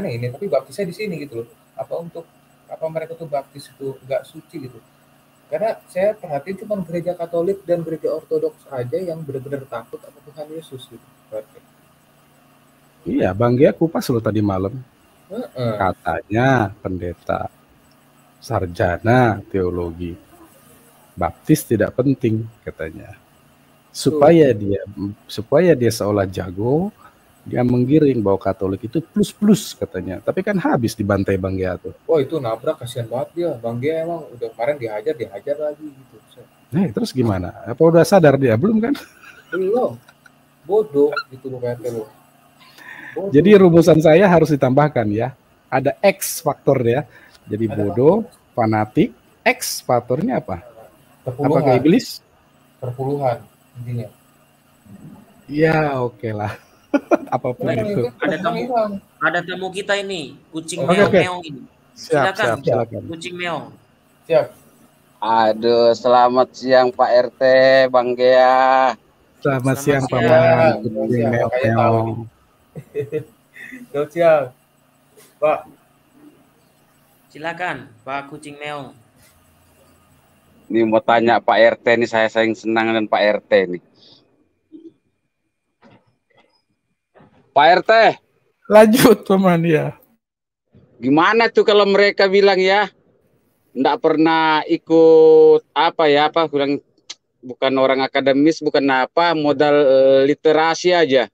ini tapi baptisnya di sini gitu loh apa untuk apa mereka tuh baptis itu nggak suci gitu karena saya perhatiin cuma gereja Katolik dan gereja Ortodoks aja yang benar-benar takut sama Tuhan Yesus gitu berarti iya Bang Gia kupas lo tadi malam uh -uh. katanya pendeta sarjana teologi baptis tidak penting katanya supaya dia supaya dia seolah jago dia menggiring bahwa Katolik itu plus-plus katanya. Tapi kan habis dibantai Bang Gia tuh. oh, itu nabrak kasihan banget dia. Bang Gia emang udah kemarin dihajar, dihajar lagi gitu. Nah, terus gimana? Apa udah sadar dia? Belum kan? Belum. Bodoh gitu loh kayak lo. Jadi rumusan saya harus ditambahkan ya. Ada X faktor ya. Jadi Ada bodoh, apa? fanatik, X faktornya apa? Terpuluhan. Apakah iblis? Perpuluhan intinya. Ya, oke okay lah apapun nah, itu. Ada tamu, ada tamu kita ini, kucing okay, meong okay. meong ini. Siap, silakan, siap, silakan. Kucing meong. Siap. Aduh, selamat siang Pak RT, Bang Gea. Selamat, selamat siang, Pak Bang. Kucing meong meong. siap, siap Pak. Silakan, Pak Kucing Meong. Ini mau tanya Pak RT nih, saya sayang senang dengan Pak RT nih Pak RT. Lanjut teman ya. Gimana tuh kalau mereka bilang ya enggak pernah ikut apa ya apa kurang bukan orang akademis bukan apa modal eh, literasi aja.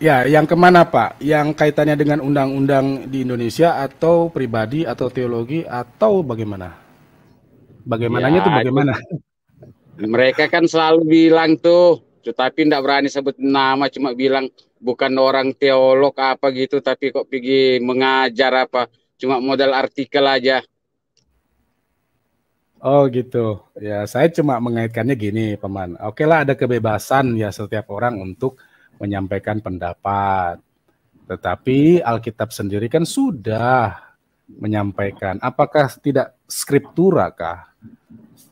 Ya, yang kemana Pak? Yang kaitannya dengan undang-undang di Indonesia atau pribadi atau teologi atau bagaimana? Bagaimananya ya, itu bagaimana? Itu, mereka kan selalu bilang tuh, tetapi tidak berani sebut nama, cuma bilang bukan orang teolog apa gitu, tapi kok pergi mengajar apa, cuma modal artikel aja. Oh gitu, ya saya cuma mengaitkannya gini, paman. Oke lah ada kebebasan ya setiap orang untuk menyampaikan pendapat. Tetapi Alkitab sendiri kan sudah menyampaikan. Apakah tidak skriptura kah?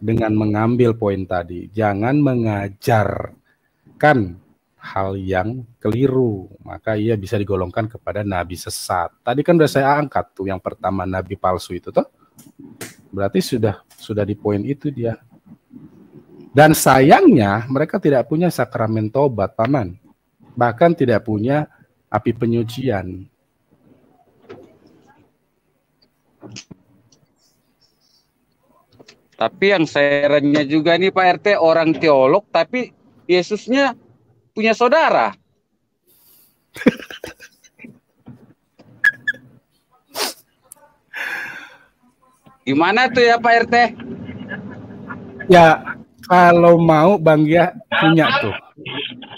dengan mengambil poin tadi. Jangan mengajarkan hal yang keliru, maka ia bisa digolongkan kepada nabi sesat. Tadi kan sudah saya angkat tuh yang pertama nabi palsu itu toh. Berarti sudah sudah di poin itu dia. Dan sayangnya mereka tidak punya sakramen tobat, paman. Bahkan tidak punya api penyucian. Tapi yang saya juga nih Pak RT orang teolog tapi Yesusnya punya saudara. Gimana tuh ya Pak RT? Ya kalau mau Bang Gia punya tuh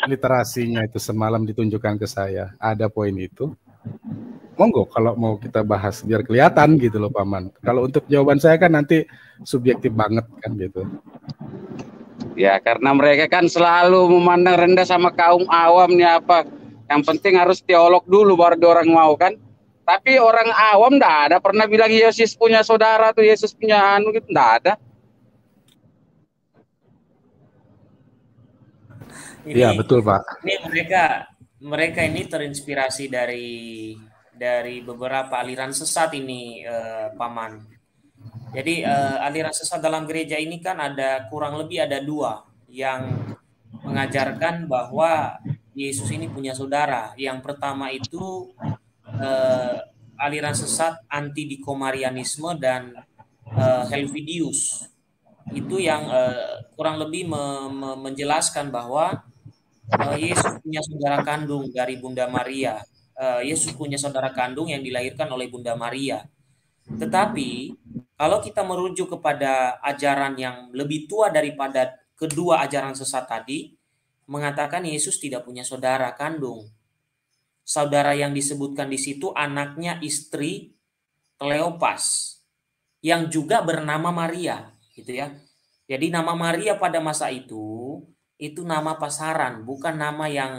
literasinya itu semalam ditunjukkan ke saya. Ada poin itu monggo kalau mau kita bahas biar kelihatan gitu loh paman. Kalau untuk jawaban saya kan nanti subjektif banget kan gitu. Ya karena mereka kan selalu memandang rendah sama kaum awam nih apa. Yang penting harus teolog dulu baru orang mau kan. Tapi orang awam ndak ada pernah bilang Yesus punya saudara tuh Yesus punya anu gitu ndak ada. Iya betul pak. Ini mereka mereka ini terinspirasi dari dari beberapa aliran sesat ini eh, paman. Jadi eh, aliran sesat dalam gereja ini kan ada kurang lebih ada dua yang mengajarkan bahwa Yesus ini punya saudara. Yang pertama itu eh, aliran sesat anti dikomarianisme dan eh, Helvidius itu yang eh, kurang lebih me me menjelaskan bahwa eh, Yesus punya saudara kandung dari Bunda Maria Eh, Yesus punya saudara kandung yang dilahirkan oleh Bunda Maria. Tetapi kalau kita merujuk kepada ajaran yang lebih tua daripada kedua ajaran sesat tadi, mengatakan Yesus tidak punya saudara kandung. Saudara yang disebutkan di situ anaknya istri Kleopas yang juga bernama Maria, gitu ya. Jadi nama Maria pada masa itu itu nama pasaran, bukan nama yang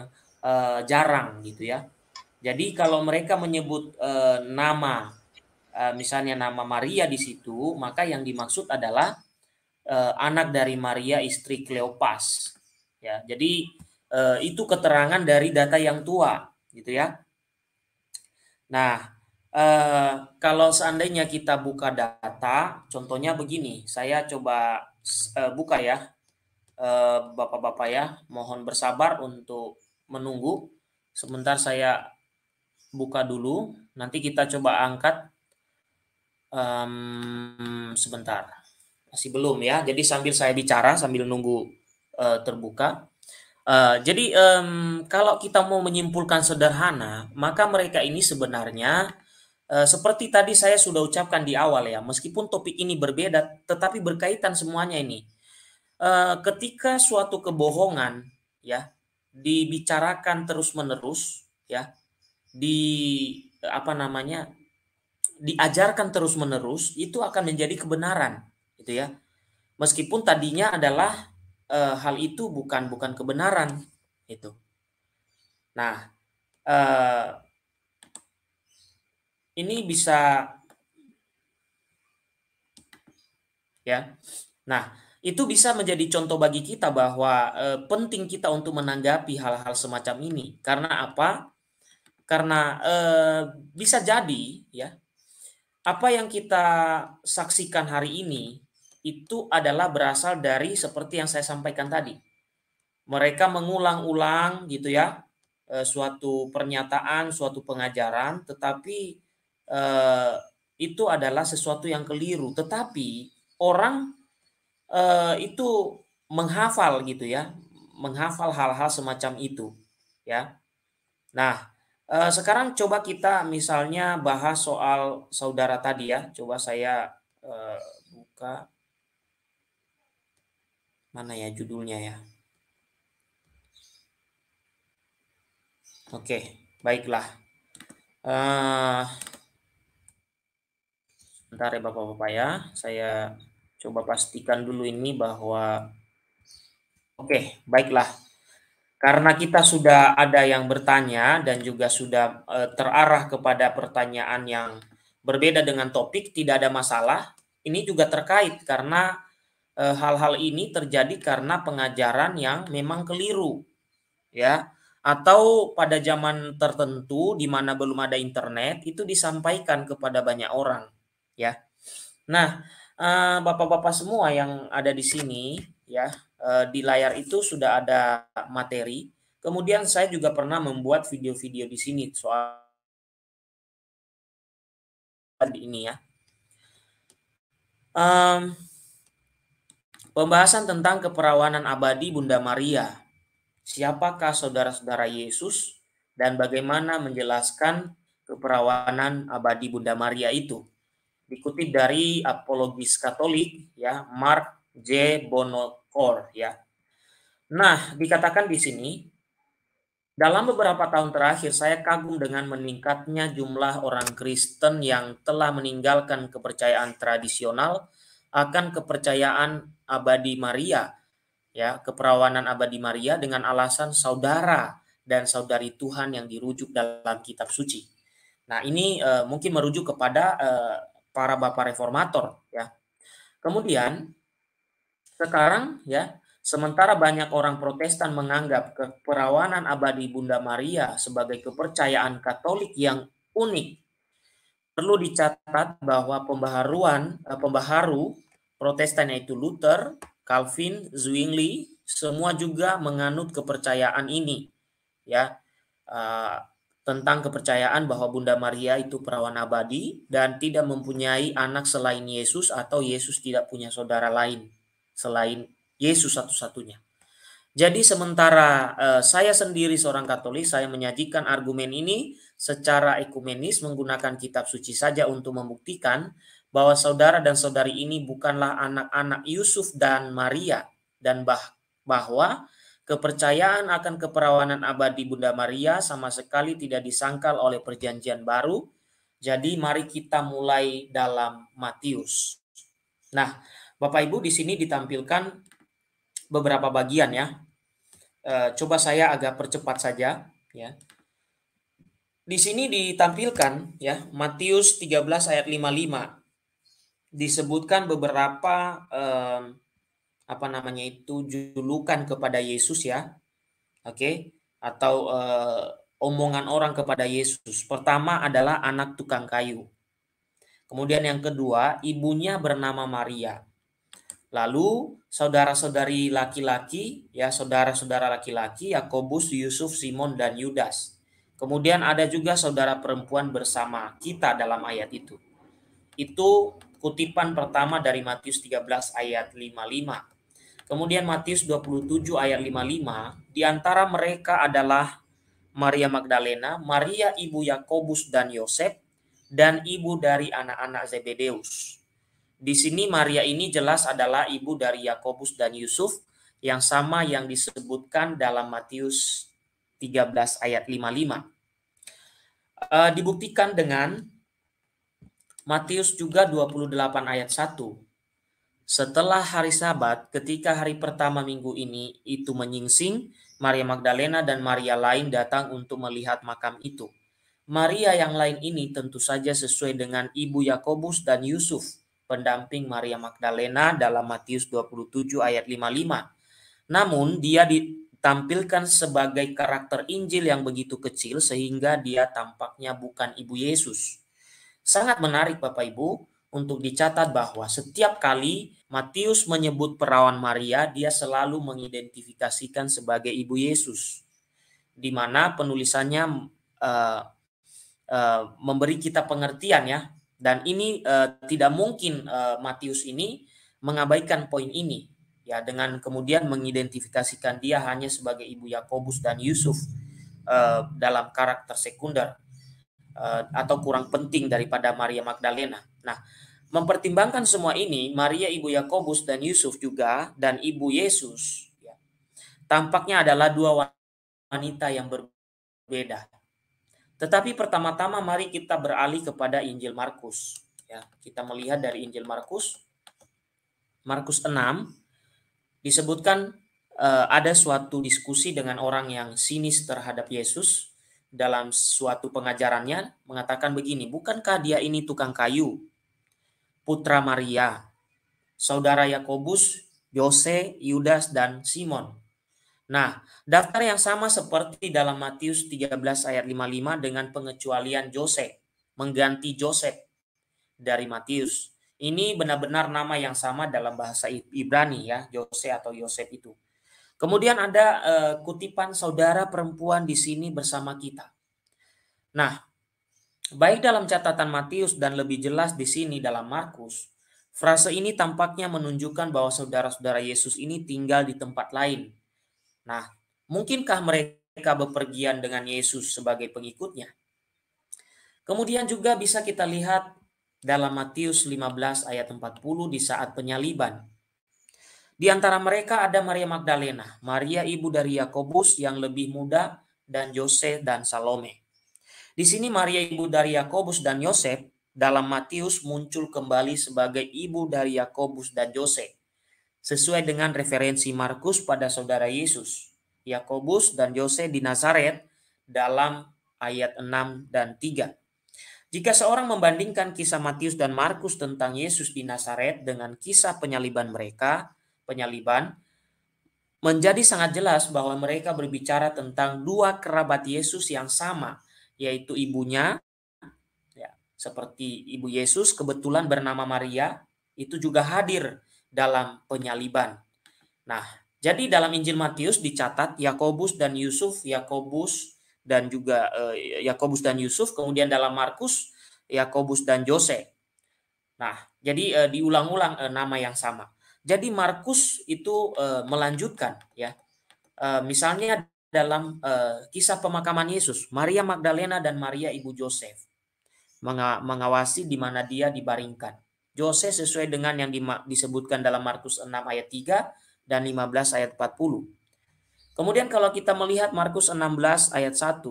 e, jarang gitu ya. Jadi kalau mereka menyebut eh, nama eh, misalnya nama Maria di situ, maka yang dimaksud adalah eh, anak dari Maria istri Kleopas. Ya, jadi itu keterangan dari data yang tua, gitu ya. Nah, uh, kalau seandainya kita buka data, contohnya begini, saya coba uh, buka ya, bapak-bapak uh, ya, mohon bersabar untuk menunggu. Sebentar saya buka dulu. Nanti kita coba angkat um, sebentar. Masih belum ya. Jadi sambil saya bicara sambil nunggu uh, terbuka. Uh, jadi um, kalau kita mau menyimpulkan sederhana, maka mereka ini sebenarnya eh, seperti tadi saya sudah ucapkan di awal ya, meskipun topik ini berbeda, tetapi berkaitan semuanya ini. ketika suatu kebohongan ya dibicarakan terus menerus ya di apa namanya diajarkan terus menerus itu akan menjadi kebenaran gitu ya meskipun tadinya adalah e, hal itu bukan bukan kebenaran itu nah e, ini bisa ya nah itu bisa menjadi contoh bagi kita bahwa e, penting kita untuk menanggapi hal-hal semacam ini karena apa karena eh, bisa jadi ya apa yang kita saksikan hari ini itu adalah berasal dari seperti yang saya sampaikan tadi mereka mengulang-ulang gitu ya eh, suatu pernyataan suatu pengajaran tetapi eh, itu adalah sesuatu yang keliru tetapi orang eh, itu menghafal gitu ya menghafal hal-hal semacam itu ya nah Eh, sekarang coba kita misalnya bahas soal saudara tadi ya. Coba saya uh, buka mana ya judulnya ya. Oke, baiklah. Uh, sebentar ya Bapak-Bapak ya. Saya coba pastikan dulu ini bahwa oke, baiklah. Karena kita sudah ada yang bertanya dan juga sudah eh, terarah kepada pertanyaan yang berbeda dengan topik, tidak ada masalah. Ini juga terkait karena eh, hal-hal ini terjadi karena pengajaran yang memang keliru. Ya, atau pada zaman tertentu di mana belum ada internet itu disampaikan kepada banyak orang, ya. Nah, eh, bapak-bapak semua yang ada di sini, ya, Eh, di layar itu sudah ada materi. Kemudian saya juga pernah membuat video-video di sini soal ini ya. Um, pembahasan tentang keperawanan abadi Bunda Maria. Siapakah saudara-saudara Yesus dan bagaimana menjelaskan keperawanan abadi Bunda Maria itu? Dikutip dari apologis Katolik ya Mark J. Bono core ya. Nah, dikatakan di sini dalam beberapa tahun terakhir saya kagum dengan meningkatnya jumlah orang Kristen yang telah meninggalkan kepercayaan tradisional akan kepercayaan abadi Maria ya, keperawanan abadi Maria dengan alasan saudara dan saudari Tuhan yang dirujuk dalam kitab suci. Nah, ini uh, mungkin merujuk kepada uh, para bapak reformator ya. Kemudian sekarang ya, sementara banyak orang Protestan menganggap keperawanan abadi Bunda Maria sebagai kepercayaan Katolik yang unik, perlu dicatat bahwa pembaharuan eh, pembaharu Protestan yaitu Luther, Calvin, Zwingli semua juga menganut kepercayaan ini. Ya. Eh, tentang kepercayaan bahwa Bunda Maria itu perawan abadi dan tidak mempunyai anak selain Yesus atau Yesus tidak punya saudara lain selain Yesus satu-satunya. Jadi sementara eh, saya sendiri seorang Katolik, saya menyajikan argumen ini secara ekumenis menggunakan kitab suci saja untuk membuktikan bahwa saudara dan saudari ini bukanlah anak-anak Yusuf dan Maria dan bah bahwa kepercayaan akan keperawanan abadi Bunda Maria sama sekali tidak disangkal oleh perjanjian baru. Jadi mari kita mulai dalam Matius. Nah, Bapak Ibu di sini ditampilkan beberapa bagian ya. E, coba saya agak percepat saja ya. Di sini ditampilkan ya Matius 13 ayat 55 disebutkan beberapa eh, apa namanya itu julukan kepada Yesus ya. Oke, okay? atau eh, omongan orang kepada Yesus. Pertama adalah anak tukang kayu. Kemudian yang kedua, ibunya bernama Maria. Lalu saudara-saudari laki-laki, ya saudara-saudara laki-laki Yakobus, Yusuf, Simon dan Yudas. Kemudian ada juga saudara perempuan bersama kita dalam ayat itu. Itu kutipan pertama dari Matius 13 ayat 55. Kemudian Matius 27 ayat 55, di antara mereka adalah Maria Magdalena, Maria ibu Yakobus dan Yosef, dan ibu dari anak-anak Zebedeus. Di sini Maria ini jelas adalah ibu dari Yakobus dan Yusuf yang sama yang disebutkan dalam Matius 13 ayat 55. E, eh, dibuktikan dengan Matius juga 28 ayat 1. Setelah hari sabat, ketika hari pertama minggu ini itu menyingsing, Maria Magdalena dan Maria lain datang untuk melihat makam itu. Maria yang lain ini tentu saja sesuai dengan ibu Yakobus dan Yusuf pendamping Maria Magdalena dalam Matius 27 ayat 55. Namun dia ditampilkan sebagai karakter Injil yang begitu kecil sehingga dia tampaknya bukan ibu Yesus. Sangat menarik Bapak Ibu untuk dicatat bahwa setiap kali Matius menyebut perawan Maria, dia selalu mengidentifikasikan sebagai ibu Yesus. Di mana penulisannya uh, uh, memberi kita pengertian ya dan ini uh, tidak mungkin uh, Matius ini mengabaikan poin ini ya dengan kemudian mengidentifikasikan dia hanya sebagai ibu Yakobus dan Yusuf uh, dalam karakter sekunder uh, atau kurang penting daripada Maria Magdalena. Nah, mempertimbangkan semua ini, Maria ibu Yakobus dan Yusuf juga dan ibu Yesus ya, tampaknya adalah dua wanita yang berbeda. Tetapi pertama-tama mari kita beralih kepada Injil Markus. Ya, kita melihat dari Injil Markus, Markus 6 disebutkan eh, ada suatu diskusi dengan orang yang sinis terhadap Yesus dalam suatu pengajarannya mengatakan begini, bukankah dia ini tukang kayu, putra Maria, saudara Yakobus, Yose, Yudas dan Simon? Nah, daftar yang sama seperti dalam Matius 13 ayat 55 dengan pengecualian Joseph, mengganti Joseph dari Matius. Ini benar-benar nama yang sama dalam bahasa Ibrani ya, Jose atau Yosef itu. Kemudian ada eh, kutipan saudara perempuan di sini bersama kita. Nah, baik dalam catatan Matius dan lebih jelas di sini dalam Markus, frase ini tampaknya menunjukkan bahwa saudara-saudara Yesus ini tinggal di tempat lain, Nah, mungkinkah mereka bepergian dengan Yesus sebagai pengikutnya? Kemudian juga bisa kita lihat dalam Matius 15 ayat 40 di saat penyaliban. Di antara mereka ada Maria Magdalena, Maria ibu dari Yakobus yang lebih muda dan Yosef dan Salome. Di sini Maria ibu dari Yakobus dan Yosef dalam Matius muncul kembali sebagai ibu dari Yakobus dan Yosef sesuai dengan referensi Markus pada saudara Yesus, Yakobus dan Yose di Nazaret dalam ayat 6 dan 3. Jika seorang membandingkan kisah Matius dan Markus tentang Yesus di Nazaret dengan kisah penyaliban mereka, penyaliban menjadi sangat jelas bahwa mereka berbicara tentang dua kerabat Yesus yang sama, yaitu ibunya ya, seperti ibu Yesus kebetulan bernama Maria, itu juga hadir dalam penyaliban. Nah, jadi dalam Injil Matius dicatat Yakobus dan Yusuf, Yakobus dan juga eh, Yakobus dan Yusuf, kemudian dalam Markus Yakobus dan Jose. Nah, jadi eh, diulang-ulang eh, nama yang sama. Jadi Markus itu melanjutkan ya. misalnya dalam kisah pemakaman Yesus, Maria Magdalena dan Maria ibu Josef mengawasi di mana dia dibaringkan. Jose sesuai dengan yang disebutkan dalam Markus 6 ayat 3 dan 15 ayat 40. Kemudian kalau kita melihat Markus 16 ayat 1,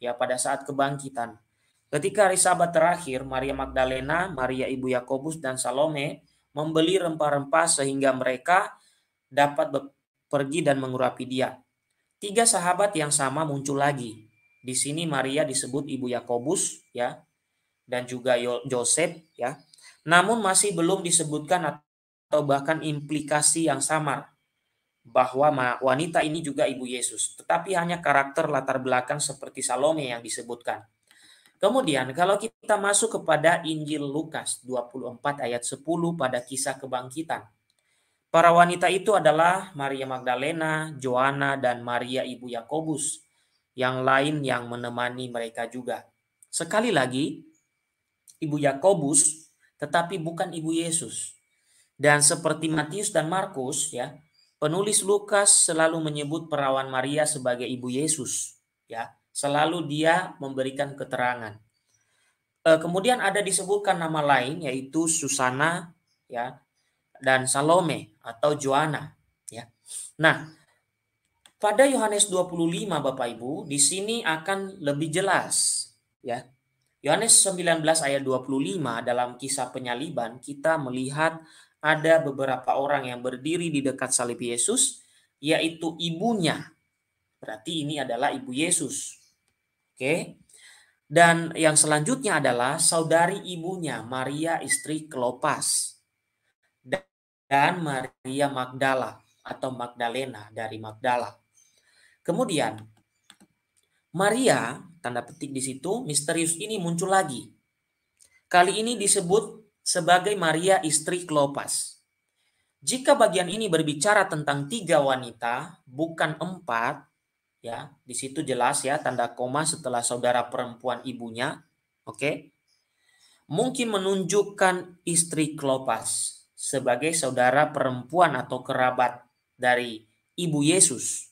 ya pada saat kebangkitan. Ketika hari sabat terakhir, Maria Magdalena, Maria Ibu Yakobus, dan Salome membeli rempah-rempah sehingga mereka dapat pergi dan mengurapi dia. Tiga sahabat yang sama muncul lagi. Di sini Maria disebut Ibu Yakobus, ya, dan juga Yosef, ya, namun masih belum disebutkan atau bahkan implikasi yang samar bahwa wanita ini juga ibu Yesus, tetapi hanya karakter latar belakang seperti Salome yang disebutkan. Kemudian kalau kita masuk kepada Injil Lukas 24 ayat 10 pada kisah kebangkitan. Para wanita itu adalah Maria Magdalena, Joanna, dan Maria ibu Yakobus, yang lain yang menemani mereka juga. Sekali lagi, ibu Yakobus tetapi bukan ibu Yesus. Dan seperti Matius dan Markus ya, penulis Lukas selalu menyebut perawan Maria sebagai ibu Yesus ya. Selalu dia memberikan keterangan. E, kemudian ada disebutkan nama lain yaitu Susana ya dan Salome atau Joanna ya. Nah, pada Yohanes 25 Bapak Ibu, di sini akan lebih jelas ya Yohanes 19 ayat 25 dalam kisah penyaliban kita melihat ada beberapa orang yang berdiri di dekat salib Yesus yaitu ibunya. Berarti ini adalah ibu Yesus. Oke. Dan yang selanjutnya adalah saudari ibunya Maria istri Kelopas dan Maria Magdala atau Magdalena dari Magdala. Kemudian Maria, tanda petik di situ, misterius ini muncul lagi. Kali ini disebut sebagai Maria istri Klopas. Jika bagian ini berbicara tentang tiga wanita, bukan empat, ya, di situ jelas ya tanda koma setelah saudara perempuan ibunya, oke? Okay? Mungkin menunjukkan istri Klopas sebagai saudara perempuan atau kerabat dari ibu Yesus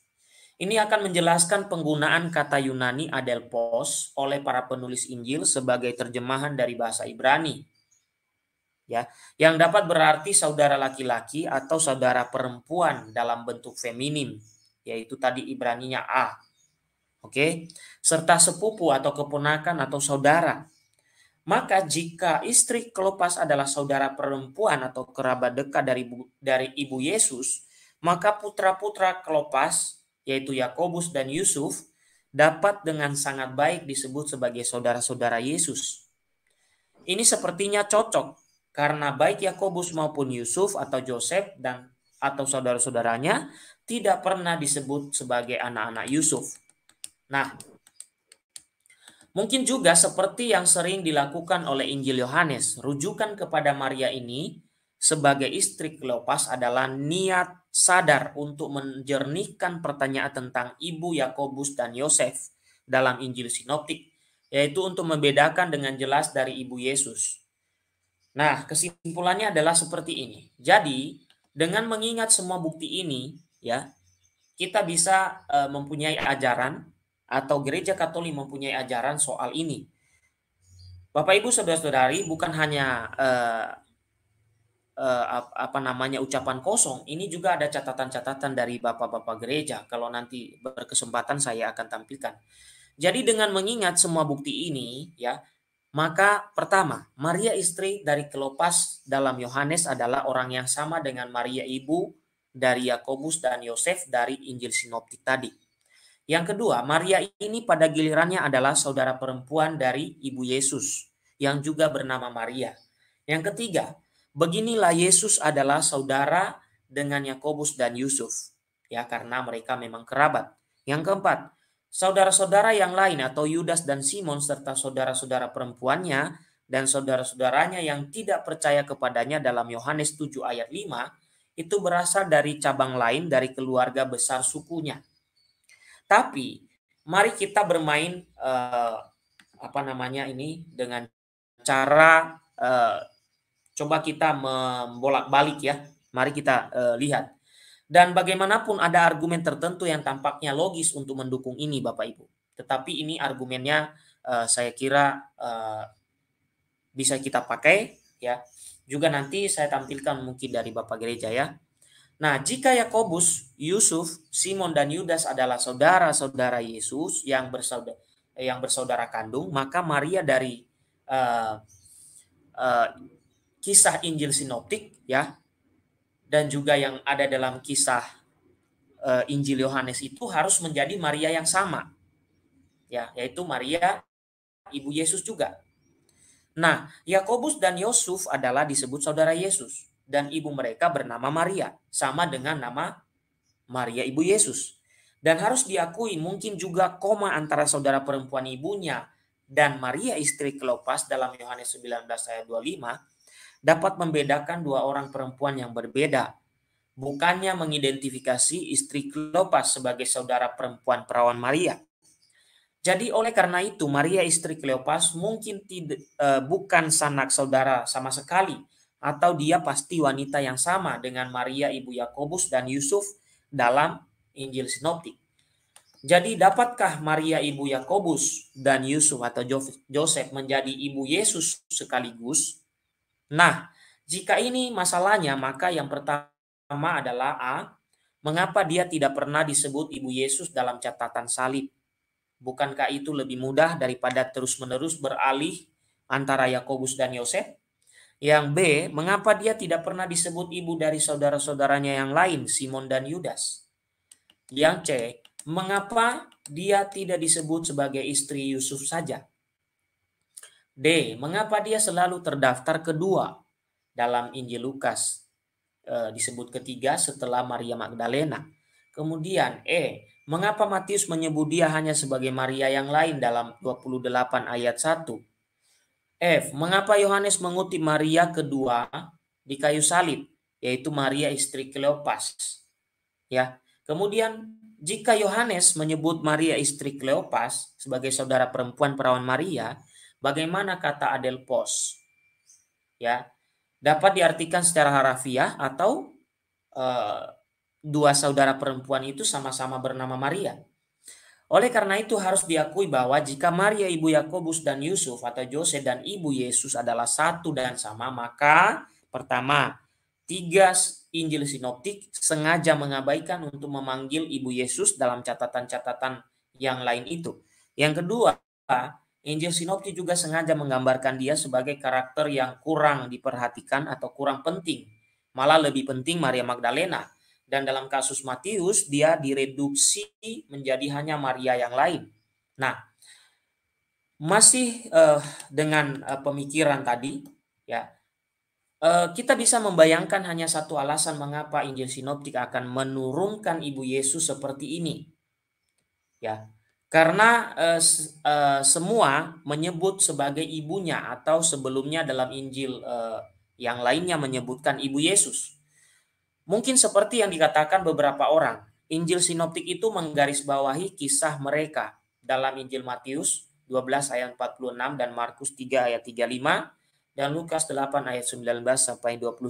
ini akan menjelaskan penggunaan kata Yunani adelpos oleh para penulis Injil sebagai terjemahan dari bahasa Ibrani. Ya, yang dapat berarti saudara laki-laki atau saudara perempuan dalam bentuk feminim, yaitu tadi Ibraninya A. Oke, serta sepupu atau keponakan atau saudara. Maka jika istri Kelopas adalah saudara perempuan atau kerabat dekat dari dari ibu Yesus, maka putra-putra Kelopas yaitu Yakobus dan Yusuf, dapat dengan sangat baik disebut sebagai saudara-saudara Yesus. Ini sepertinya cocok karena baik Yakobus maupun Yusuf atau Joseph dan atau saudara-saudaranya tidak pernah disebut sebagai anak-anak Yusuf. Nah, mungkin juga seperti yang sering dilakukan oleh Injil Yohanes, rujukan kepada Maria ini sebagai istri Kleopas adalah niat sadar untuk menjernihkan pertanyaan tentang ibu Yakobus dan Yosef dalam Injil Sinoptik, yaitu untuk membedakan dengan jelas dari ibu Yesus. Nah, kesimpulannya adalah seperti ini. Jadi, dengan mengingat semua bukti ini, ya, kita bisa e, mempunyai ajaran atau gereja Katolik mempunyai ajaran soal ini. Bapak Ibu saudara-saudari, bukan hanya eh, Eh, apa namanya ucapan kosong ini juga ada catatan-catatan dari bapak-bapak gereja kalau nanti berkesempatan saya akan tampilkan. Jadi dengan mengingat semua bukti ini ya, maka pertama, Maria istri dari Kelopas dalam Yohanes adalah orang yang sama dengan Maria ibu dari Yakobus dan Yosef dari Injil Sinoptik tadi. Yang kedua, Maria ini pada gilirannya adalah saudara perempuan dari ibu Yesus yang juga bernama Maria. Yang ketiga, Beginilah Yesus adalah saudara dengan Yakobus dan Yusuf, ya karena mereka memang kerabat. Yang keempat, saudara-saudara yang lain atau Yudas dan Simon serta saudara-saudara perempuannya dan saudara-saudaranya yang tidak percaya kepadanya dalam Yohanes 7 ayat 5 itu berasal dari cabang lain dari keluarga besar sukunya. Tapi mari kita bermain eh, apa namanya ini dengan cara eh, coba kita membolak-balik ya. Mari kita uh, lihat. Dan bagaimanapun ada argumen tertentu yang tampaknya logis untuk mendukung ini Bapak Ibu. Tetapi ini argumennya uh, saya kira uh, bisa kita pakai ya. Juga nanti saya tampilkan mungkin dari Bapak Gereja ya. Nah, jika Yakobus, Yusuf, Simon dan Yudas adalah saudara-saudara Yesus yang bersaudara yang bersaudara kandung, maka Maria dari uh, uh, kisah Injil sinoptik ya dan juga yang ada dalam kisah uh, Injil Yohanes itu harus menjadi Maria yang sama. Ya, yaitu Maria ibu Yesus juga. Nah, Yakobus dan Yusuf adalah disebut saudara Yesus dan ibu mereka bernama Maria, sama dengan nama Maria ibu Yesus. Dan harus diakui mungkin juga koma antara saudara perempuan ibunya dan Maria istri Kelopas dalam Yohanes 19 ayat 25 dapat membedakan dua orang perempuan yang berbeda. Bukannya mengidentifikasi istri Kleopas sebagai saudara perempuan perawan Maria. Jadi oleh karena itu Maria istri Kleopas mungkin tidak eh, bukan sanak saudara sama sekali atau dia pasti wanita yang sama dengan Maria ibu Yakobus dan Yusuf dalam Injil Sinoptik. Jadi dapatkah Maria ibu Yakobus dan Yusuf atau Joseph menjadi ibu Yesus sekaligus? Nah, jika ini masalahnya, maka yang pertama adalah A. Mengapa dia tidak pernah disebut Ibu Yesus dalam catatan salib? Bukankah itu lebih mudah daripada terus-menerus beralih antara Yakobus dan Yosef? Yang B, mengapa dia tidak pernah disebut ibu dari saudara-saudaranya yang lain, Simon dan Yudas? Yang C, mengapa dia tidak disebut sebagai istri Yusuf saja? D. Mengapa dia selalu terdaftar kedua dalam Injil Lukas? E, disebut ketiga setelah Maria Magdalena. Kemudian E. Mengapa Matius menyebut dia hanya sebagai Maria yang lain dalam 28 ayat 1? F. Mengapa Yohanes mengutip Maria kedua di kayu salib, yaitu Maria istri Kleopas? Ya. Kemudian jika Yohanes menyebut Maria istri Kleopas sebagai saudara perempuan perawan Maria, Bagaimana kata adelpos? Ya, dapat diartikan secara harafiah atau e, dua saudara perempuan itu sama-sama bernama Maria. Oleh karena itu harus diakui bahwa jika Maria ibu Yakobus dan Yusuf atau Jose dan ibu Yesus adalah satu dan sama, maka pertama, tiga Injil sinoptik sengaja mengabaikan untuk memanggil ibu Yesus dalam catatan-catatan yang lain itu. Yang kedua, Injil Sinopti juga sengaja menggambarkan dia sebagai karakter yang kurang diperhatikan atau kurang penting. Malah lebih penting Maria Magdalena. Dan dalam kasus Matius, dia direduksi menjadi hanya Maria yang lain. Nah, masih uh, dengan uh, pemikiran tadi, ya, uh, kita bisa membayangkan hanya satu alasan mengapa Injil Sinoptik akan menurunkan Ibu Yesus seperti ini. Ya, karena eh, eh, semua menyebut sebagai ibunya atau sebelumnya dalam Injil eh, yang lainnya menyebutkan ibu Yesus. Mungkin seperti yang dikatakan beberapa orang, Injil Sinoptik itu menggarisbawahi kisah mereka dalam Injil Matius 12 ayat 46 dan Markus 3 ayat 35 dan Lukas 8 ayat 19 sampai 21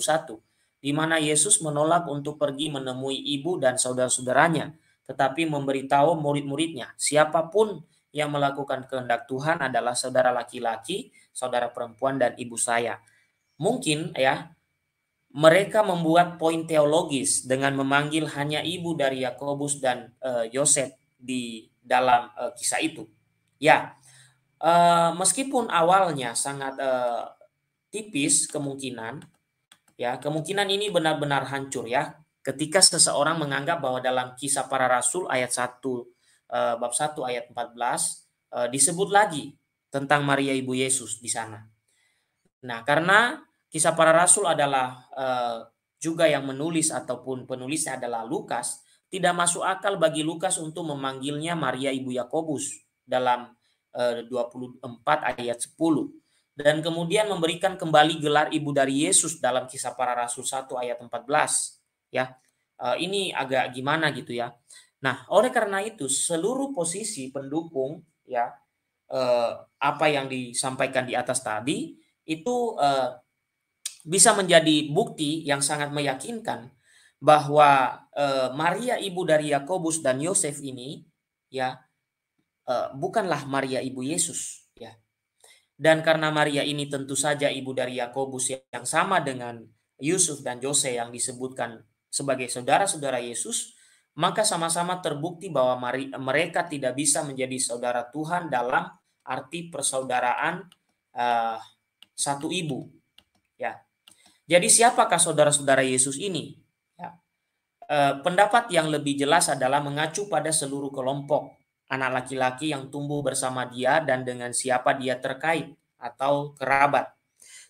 di mana Yesus menolak untuk pergi menemui ibu dan saudara-saudaranya tetapi memberitahu murid-muridnya, siapapun yang melakukan kehendak Tuhan adalah saudara laki-laki, saudara perempuan dan ibu saya. Mungkin ya, mereka membuat poin teologis dengan memanggil hanya ibu dari Yakobus dan eh, Yosef uh, di dalam uh, kisah itu. Ya, uh, meskipun awalnya sangat tipis kemungkinan, ya kemungkinan ini benar-benar hancur ya Ketika seseorang menganggap bahwa dalam kisah para rasul ayat 1 eh, bab 1 ayat 14 eh, disebut lagi tentang Maria ibu Yesus di sana. Nah, karena kisah para rasul adalah eh, juga yang menulis ataupun penulisnya adalah Lukas, tidak masuk akal bagi Lukas untuk memanggilnya Maria ibu Yakobus dalam 24 ayat 10 dan kemudian memberikan kembali gelar ibu dari Yesus dalam kisah para rasul 1 ayat 14 ya eh, ini agak gimana gitu ya nah oleh karena itu seluruh posisi pendukung ya eh, apa yang disampaikan di atas tadi itu eh, bisa menjadi bukti yang sangat meyakinkan bahwa Maria ibu dari Yakobus dan Yosef ini ya bukanlah Maria ibu Yesus ya dan karena Maria ini tentu saja ibu dari Yakobus yang sama dengan Yusuf dan Jose yang disebutkan sebagai saudara-saudara Yesus, maka sama-sama terbukti bahwa mereka tidak bisa menjadi saudara Tuhan dalam arti persaudaraan uh, satu ibu. Ya. Jadi siapakah saudara-saudara Yesus ini? Ya. Uh, pendapat yang lebih jelas adalah mengacu pada seluruh kelompok anak laki-laki yang tumbuh bersama dia dan dengan siapa dia terkait atau kerabat.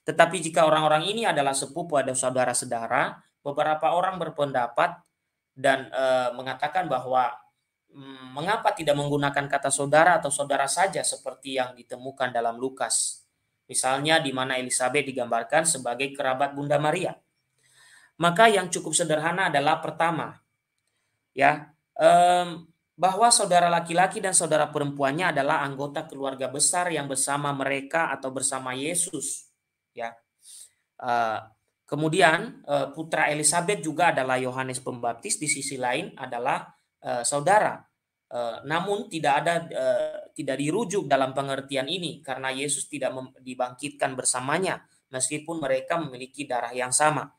Tetapi jika orang-orang ini adalah sepupu atau saudara-saudara, beberapa orang berpendapat dan e, mengatakan bahwa mm, mengapa tidak menggunakan kata saudara atau saudara saja seperti yang ditemukan dalam Lukas. Misalnya di mana Elizabeth digambarkan sebagai kerabat Bunda Maria. Maka yang cukup sederhana adalah pertama, ya, bahwa saudara laki-laki dan saudara perempuannya adalah anggota keluarga besar yang bersama mereka atau bersama Yesus, ya. Eh, Kemudian eh, putra Elizabeth juga adalah Yohanes Pembaptis, di sisi lain adalah eh, saudara. Eh, namun tidak ada tidak dirujuk dalam pengertian ini karena Yesus tidak dibangkitkan bersamanya meskipun mereka memiliki darah yang sama.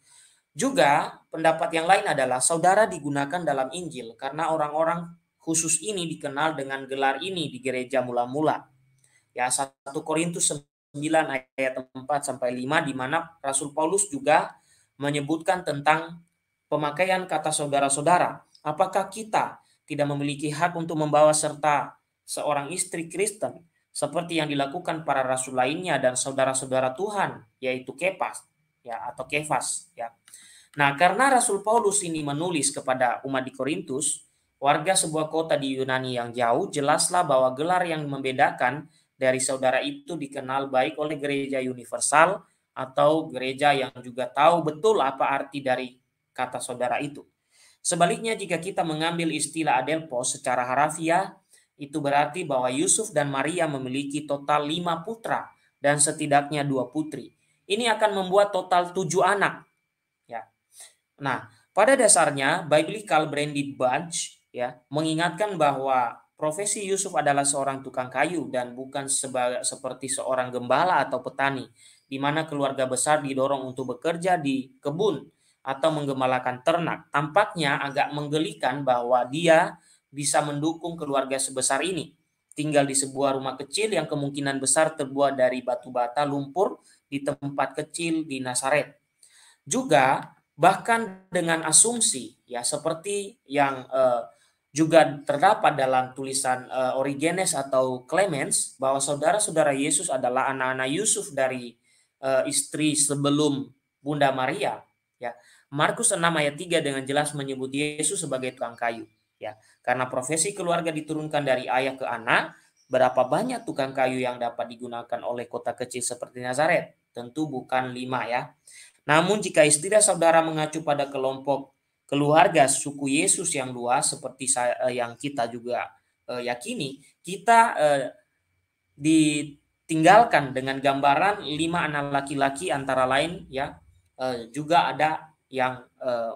Juga pendapat yang lain adalah saudara digunakan dalam Injil karena orang-orang khusus ini dikenal dengan gelar ini di gereja mula-mula. Ya 1 Korintus 9 ayat 4 sampai 5 di mana Rasul Paulus juga menyebutkan tentang pemakaian kata saudara-saudara. Apakah kita tidak memiliki hak untuk membawa serta seorang istri Kristen seperti yang dilakukan para rasul lainnya dan saudara-saudara Tuhan yaitu Kepas ya atau Kefas ya. Nah, karena Rasul Paulus ini menulis kepada umat di Korintus, warga sebuah kota di Yunani yang jauh, jelaslah bahwa gelar yang membedakan dari saudara itu dikenal baik oleh gereja universal atau gereja yang juga tahu betul apa arti dari kata saudara itu. Sebaliknya jika kita mengambil istilah Adelpos secara harafiah, itu berarti bahwa Yusuf dan Maria memiliki total lima putra dan setidaknya dua putri. Ini akan membuat total tujuh anak. Ya. Nah, pada dasarnya biblical branded bunch ya mengingatkan bahwa Profesi Yusuf adalah seorang tukang kayu dan bukan sebagai seperti seorang gembala atau petani, di mana keluarga besar didorong untuk bekerja di kebun atau menggembalakan ternak. Tampaknya agak menggelikan bahwa dia bisa mendukung keluarga sebesar ini. Tinggal di sebuah rumah kecil yang kemungkinan besar terbuat dari batu bata lumpur di tempat kecil di Nasaret. Juga bahkan dengan asumsi ya seperti yang eh, juga terdapat dalam tulisan uh, Origenes atau Clemens bahwa saudara-saudara Yesus adalah anak-anak Yusuf dari uh, istri sebelum Bunda Maria ya. Markus 6 ayat 3 dengan jelas menyebut Yesus sebagai tukang kayu ya. Karena profesi keluarga diturunkan dari ayah ke anak, berapa banyak tukang kayu yang dapat digunakan oleh kota kecil seperti Nazaret? Tentu bukan lima ya. Namun jika istilah saudara mengacu pada kelompok keluarga suku Yesus yang luas seperti saya, eh, yang kita juga uh, yakini, kita uh, ditinggalkan dengan gambaran lima anak laki-laki antara lain ya uh, juga ada yang uh,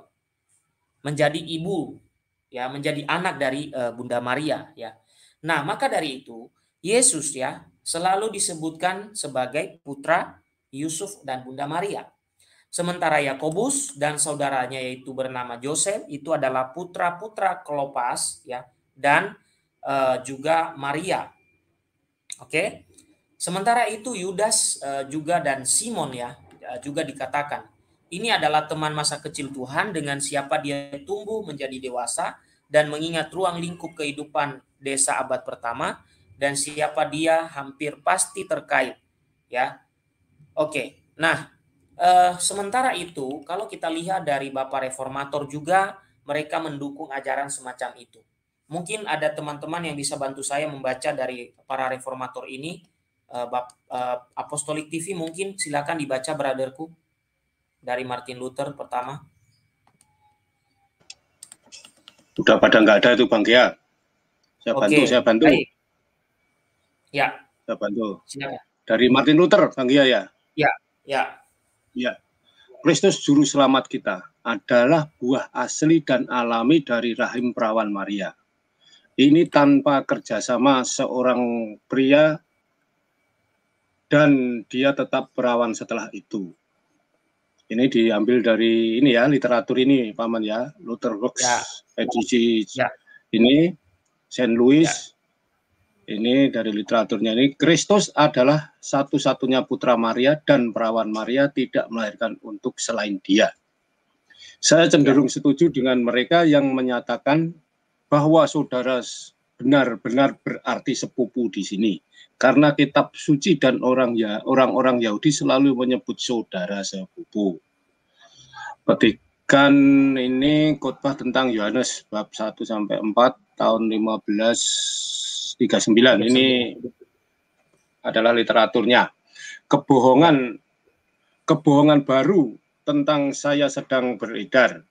menjadi ibu ya menjadi anak dari uh, Bunda Maria ya. Nah, maka dari itu Yesus ya selalu disebutkan sebagai putra Yusuf dan Bunda Maria. Sementara Yakobus dan saudaranya yaitu bernama Joseph itu adalah putra-putra Kelopas ya dan e, juga Maria. Oke. Sementara itu Yudas e, juga dan Simon ya eh, juga dikatakan ini adalah teman masa kecil Tuhan dengan siapa dia tumbuh menjadi dewasa dan mengingat ruang lingkup kehidupan desa abad pertama dan siapa dia hampir pasti terkait ya. Oke. Nah, Uh, sementara itu, kalau kita lihat dari Bapak Reformator juga, mereka mendukung ajaran semacam itu. Mungkin ada teman-teman yang bisa bantu saya membaca dari para reformator ini. Uh, uh, Apostolik TV mungkin silakan dibaca, brotherku. Dari Martin Luther pertama. Udah pada nggak ada itu Bang Kia. Saya okay. bantu, saya bantu. Baik. Ya. Saya bantu. Silakan. Dari Martin Luther, Bang Kia ya. Ya, ya. Ya. Kristus juru selamat kita adalah buah asli dan alami dari rahim perawan Maria. Ini tanpa kerjasama seorang pria dan dia tetap perawan setelah itu. Ini diambil dari ini ya literatur ini paman ya Luther Works ya. edisi ya. ini Saint Louis ya ini dari literaturnya ini, Kristus adalah satu-satunya putra Maria dan perawan Maria tidak melahirkan untuk selain dia. Saya cenderung ya. setuju dengan mereka yang menyatakan bahwa saudara benar-benar berarti sepupu di sini. Karena kitab suci dan orang ya orang-orang Yahudi selalu menyebut saudara sepupu. Petikan ini khotbah tentang Yohanes bab 1 sampai 4 tahun 15 139 ini adalah literaturnya. Kebohongan kebohongan baru tentang saya sedang beredar.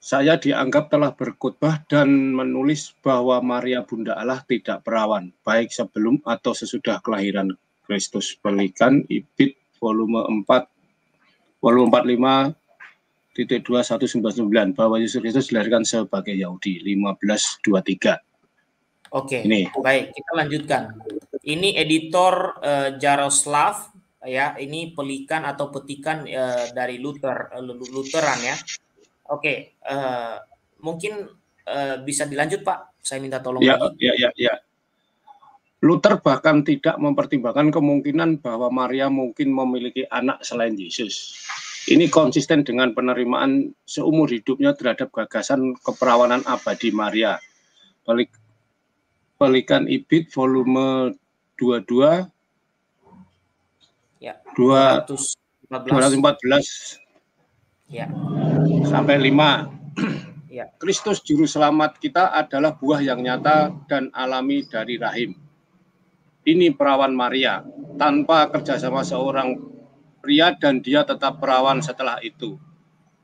Saya dianggap telah berkutbah dan menulis bahwa Maria Bunda Allah tidak perawan, baik sebelum atau sesudah kelahiran Kristus. Pelikan Ibit volume 4 volume 45 titik 9, bahwa Yesus Kristus dilahirkan sebagai Yahudi 1523. Oke, okay. baik kita lanjutkan. Ini editor uh, Jaroslav ya, ini pelikan atau petikan uh, dari Luther uh, Lutheran ya. Oke, uh, mungkin uh, bisa dilanjut Pak. Saya minta tolong. Ya, lagi. ya, ya, ya. Luther bahkan tidak mempertimbangkan kemungkinan bahwa Maria mungkin memiliki anak selain Yesus. Ini konsisten dengan penerimaan seumur hidupnya terhadap gagasan keperawanan abadi Maria Pelikan Ibit volume 22 ya 214 ya sampai 5 ya Kristus juru selamat kita adalah buah yang nyata dan alami dari rahim ini perawan Maria tanpa kerjasama seorang pria dan dia tetap perawan setelah itu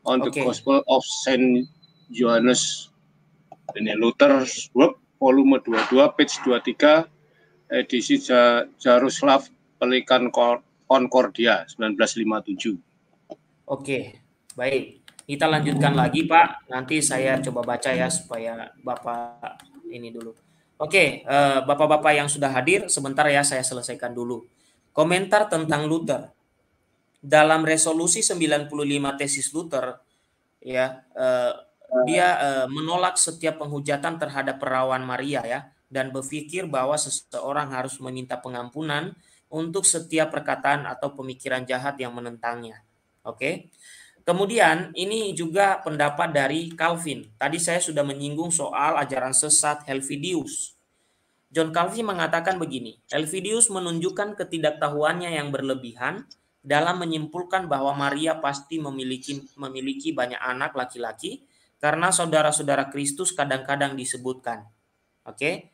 on okay. the Gospel of Saint Johannes ini Luther's work volume 22 page 23 edisi Jaroslav Pelikan Concordia 1957. Oke, baik. Kita lanjutkan lagi, Pak. Nanti saya coba baca ya supaya Bapak ini dulu. Oke, eh, Bapak-bapak yang sudah hadir, sebentar ya saya selesaikan dulu. Komentar tentang Luther. Dalam resolusi 95 tesis Luther ya, eh, dia uh, menolak setiap penghujatan terhadap perawan Maria ya dan berpikir bahwa seseorang harus meminta pengampunan untuk setiap perkataan atau pemikiran jahat yang menentangnya. Oke. Okay? Kemudian ini juga pendapat dari Calvin. Tadi saya sudah menyinggung soal ajaran sesat Helvidius. John Calvin mengatakan begini, Helvidius menunjukkan ketidaktahuannya yang berlebihan dalam menyimpulkan bahwa Maria pasti memiliki memiliki banyak anak laki-laki karena saudara-saudara Kristus kadang-kadang disebutkan. Oke.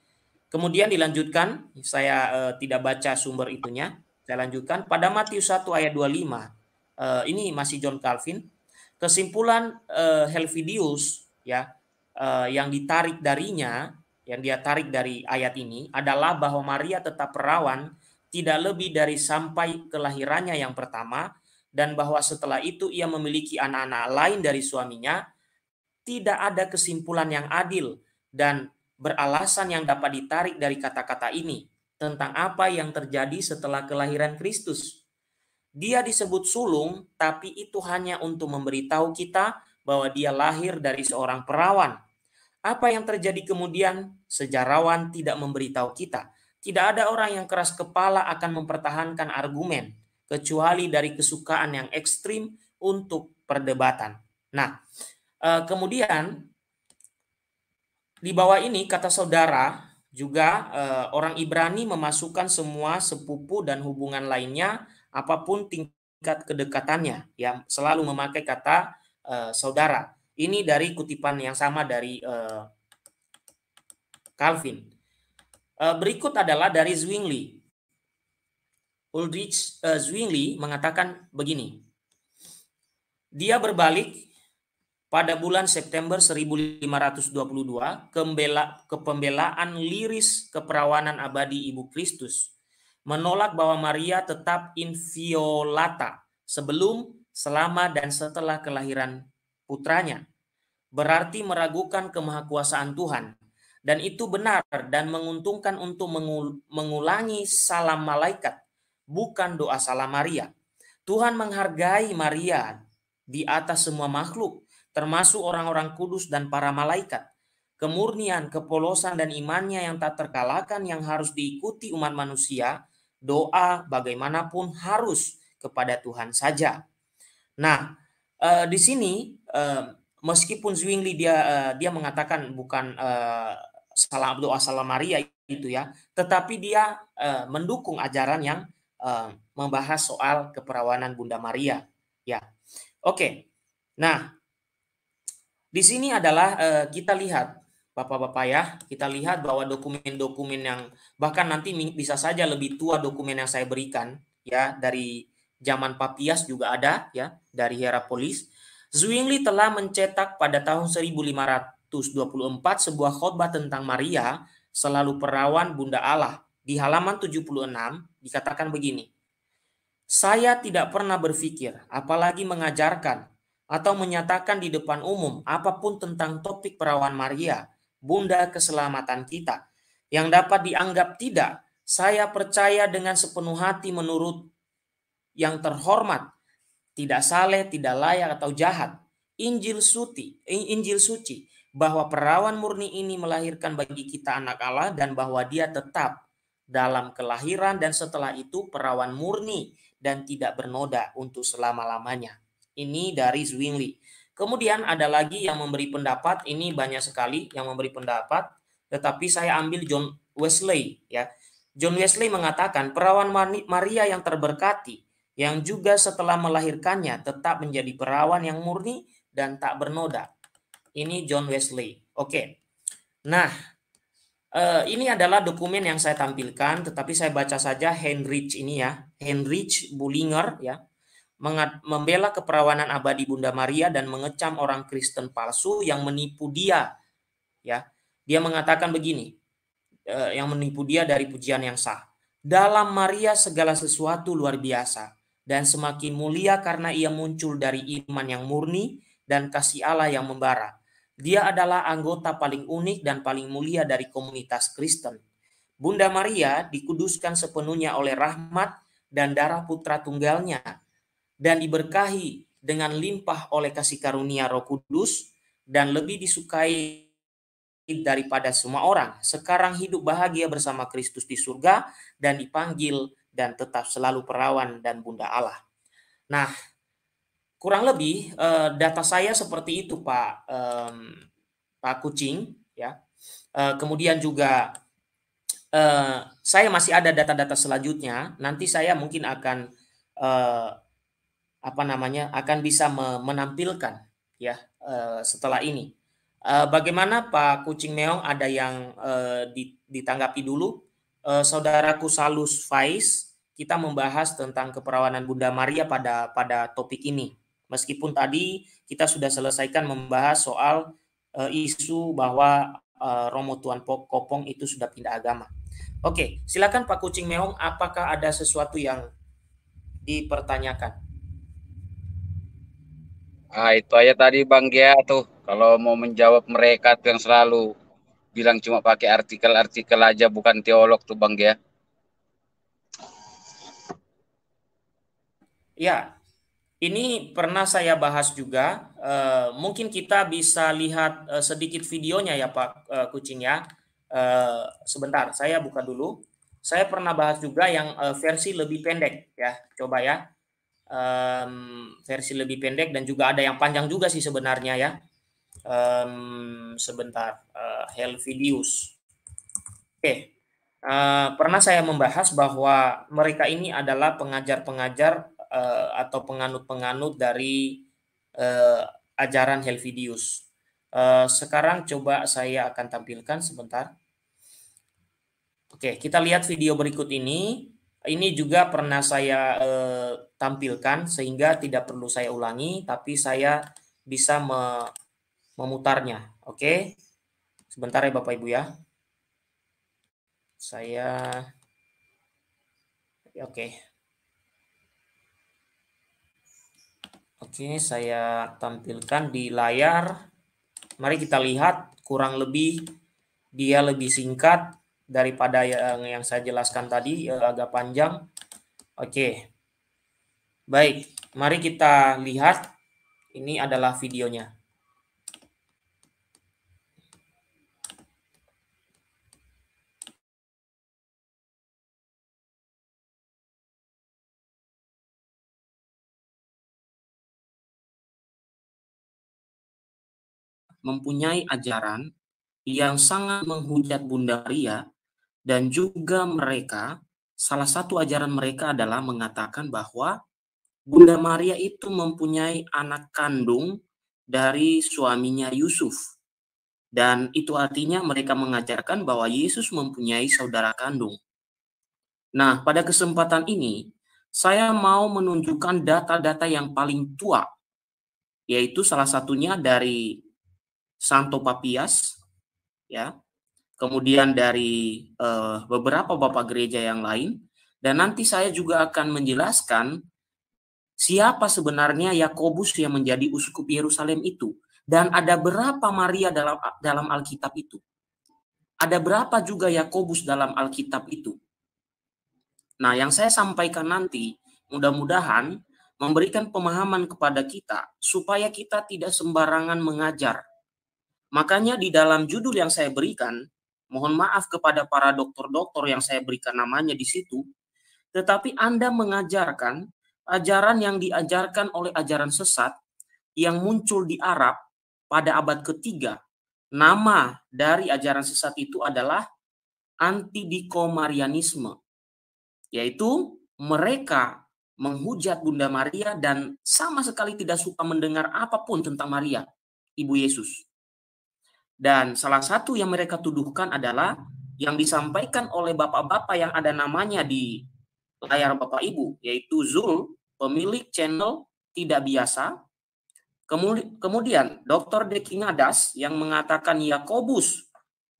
Kemudian dilanjutkan, saya eh, tidak baca sumber itunya. Saya lanjutkan pada Matius 1 ayat 25. Eh, ini masih John Calvin. Kesimpulan eh, Helvidius ya eh, yang ditarik darinya, yang dia tarik dari ayat ini adalah bahwa Maria tetap perawan tidak lebih dari sampai kelahirannya yang pertama dan bahwa setelah itu ia memiliki anak-anak lain dari suaminya tidak ada kesimpulan yang adil dan beralasan yang dapat ditarik dari kata-kata ini tentang apa yang terjadi setelah kelahiran Kristus. Dia disebut sulung, tapi itu hanya untuk memberitahu kita bahwa dia lahir dari seorang perawan. Apa yang terjadi kemudian, sejarawan tidak memberitahu kita. Tidak ada orang yang keras kepala akan mempertahankan argumen, kecuali dari kesukaan yang ekstrim untuk perdebatan. Nah, Eh, kemudian di bawah ini kata saudara juga eh, orang Ibrani memasukkan semua sepupu dan hubungan lainnya apapun tingkat kedekatannya yang selalu memakai kata eh, saudara. Ini dari kutipan yang sama dari eh, Calvin. Eh, berikut adalah dari Zwingli. Ulrich eh, Zwingli mengatakan begini. Dia berbalik pada bulan September 1522, kembela, kepembelaan liris keperawanan abadi Ibu Kristus menolak bahwa Maria tetap inviolata sebelum, selama, dan setelah kelahiran putranya. Berarti meragukan kemahakuasaan Tuhan. Dan itu benar dan menguntungkan untuk mengulangi salam malaikat, bukan doa salam Maria. Tuhan menghargai Maria di atas semua makhluk termasuk orang-orang kudus dan para malaikat. Kemurnian, kepolosan, dan imannya yang tak terkalahkan yang harus diikuti umat manusia, doa bagaimanapun harus kepada Tuhan saja. Nah, eh, di sini eh, meskipun Zwingli dia eh, dia mengatakan bukan eh, salam doa salam Maria itu ya, tetapi dia eh, mendukung ajaran yang eh, membahas soal keperawanan Bunda Maria. Ya, oke. Nah, di sini adalah uh, kita lihat Bapak-bapak ya, kita lihat bahwa dokumen-dokumen yang bahkan nanti bisa saja lebih tua dokumen yang saya berikan ya dari zaman Papias juga ada ya dari Hierapolis. Zwingli telah mencetak pada tahun 1524 sebuah khotbah tentang Maria selalu perawan Bunda Allah. Di halaman 76 dikatakan begini. Saya tidak pernah berpikir apalagi mengajarkan atau menyatakan di depan umum apapun tentang topik perawan Maria, Bunda keselamatan kita, yang dapat dianggap tidak, saya percaya dengan sepenuh hati menurut yang terhormat, tidak saleh, tidak layak atau jahat. Injil suci, eh, Injil suci bahwa perawan murni ini melahirkan bagi kita anak Allah dan bahwa dia tetap dalam kelahiran dan setelah itu perawan murni dan tidak bernoda untuk selama-lamanya. Ini dari Zwingli. Kemudian ada lagi yang memberi pendapat, ini banyak sekali yang memberi pendapat, tetapi saya ambil John Wesley ya. John Wesley mengatakan perawan Maria yang terberkati yang juga setelah melahirkannya tetap menjadi perawan yang murni dan tak bernoda. Ini John Wesley. Oke. Nah, eh, ini adalah dokumen yang saya tampilkan tetapi saya baca saja Heinrich ini ya. Heinrich Bullinger ya membela keperawanan abadi Bunda Maria dan mengecam orang Kristen palsu yang menipu dia. Ya, dia mengatakan begini, eh, yang menipu dia dari pujian yang sah. Dalam Maria segala sesuatu luar biasa dan semakin mulia karena ia muncul dari iman yang murni dan kasih Allah yang membara. Dia adalah anggota paling unik dan paling mulia dari komunitas Kristen. Bunda Maria dikuduskan sepenuhnya oleh rahmat dan darah putra tunggalnya dan diberkahi dengan limpah oleh kasih karunia Roh Kudus dan lebih disukai daripada semua orang. Sekarang hidup bahagia bersama Kristus di surga dan dipanggil dan tetap selalu perawan dan bunda Allah. Nah, kurang lebih eh, data saya seperti itu Pak Pak Kucing ya. Eh, kemudian juga eh, saya masih ada data-data selanjutnya. Nanti saya mungkin akan apa namanya akan bisa menampilkan ya eh, setelah ini. Eh, bagaimana Pak Kucing Meong ada yang eh, ditanggapi dulu? Saudaraku Salus Faiz, kita membahas tentang keperawanan Bunda Maria pada pada topik ini. Meskipun tadi kita sudah selesaikan membahas soal isu bahwa Romo Tuan Kopong itu sudah pindah agama. Oke, silakan Pak Kucing Meong, apakah ada sesuatu yang dipertanyakan? Ah itu aja tadi Bang Gia tuh kalau mau menjawab mereka tuh yang selalu bilang cuma pakai artikel-artikel aja bukan teolog tuh Bang Gia. Ya, ini pernah saya bahas juga. E, mungkin kita bisa lihat e, sedikit videonya ya Pak e, Kucing ya. E, sebentar, saya buka dulu. Saya pernah bahas juga yang e, versi lebih pendek ya. Coba ya um, versi lebih pendek dan juga ada yang panjang juga sih sebenarnya ya. Um, sebentar, uh, Helvidius. Oke, okay. uh, eh, pernah saya membahas bahwa mereka ini adalah pengajar-pengajar uh, atau penganut-penganut dari uh, ajaran Helvidius. Uh, sekarang coba saya akan tampilkan sebentar. Oke, okay, kita lihat video berikut ini. Ini juga pernah saya uh, tampilkan sehingga tidak perlu saya ulangi tapi saya bisa me memutarnya. Oke. Sebentar ya Bapak Ibu ya. Saya Oke. Oke, saya tampilkan di layar. Mari kita lihat kurang lebih dia lebih singkat daripada yang yang saya jelaskan tadi eh, agak panjang. Oke. Baik, mari kita lihat. Ini adalah videonya. mempunyai ajaran yang sangat menghujat Bunda Ria dan juga mereka salah satu ajaran mereka adalah mengatakan bahwa Bunda Maria itu mempunyai anak kandung dari suaminya Yusuf. Dan itu artinya mereka mengajarkan bahwa Yesus mempunyai saudara kandung. Nah, pada kesempatan ini, saya mau menunjukkan data-data yang paling tua, yaitu salah satunya dari Santo Papias, ya, kemudian dari uh, beberapa bapak gereja yang lain, dan nanti saya juga akan menjelaskan siapa sebenarnya Yakobus yang menjadi uskup Yerusalem itu dan ada berapa Maria dalam dalam Alkitab itu. Ada berapa juga Yakobus dalam Alkitab itu. Nah, yang saya sampaikan nanti mudah-mudahan memberikan pemahaman kepada kita supaya kita tidak sembarangan mengajar. Makanya di dalam judul yang saya berikan, mohon maaf kepada para dokter-dokter yang saya berikan namanya di situ, tetapi Anda mengajarkan ajaran yang diajarkan oleh ajaran sesat yang muncul di Arab pada abad ketiga, nama dari ajaran sesat itu adalah antidikomarianisme, yaitu mereka menghujat Bunda Maria dan sama sekali tidak suka mendengar apapun tentang Maria, Ibu Yesus. Dan salah satu yang mereka tuduhkan adalah yang disampaikan oleh bapak-bapak yang ada namanya di layar Bapak Ibu, yaitu Zul, pemilik channel tidak biasa. Kemudian Dr. Ngadas yang mengatakan Yakobus,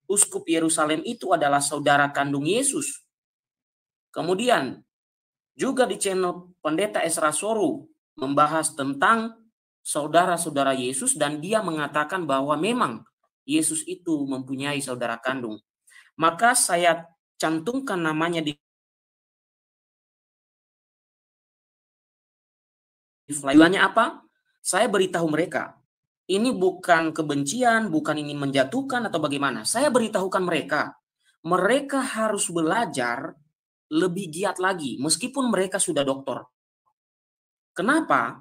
uskup Yerusalem itu adalah saudara kandung Yesus. Kemudian juga di channel Pendeta Esra Soru membahas tentang saudara-saudara Yesus dan dia mengatakan bahwa memang Yesus itu mempunyai saudara kandung. Maka saya cantumkan namanya di Tujuannya apa? Saya beritahu mereka. Ini bukan kebencian, bukan ingin menjatuhkan atau bagaimana. Saya beritahukan mereka. Mereka harus belajar lebih giat lagi meskipun mereka sudah dokter, Kenapa?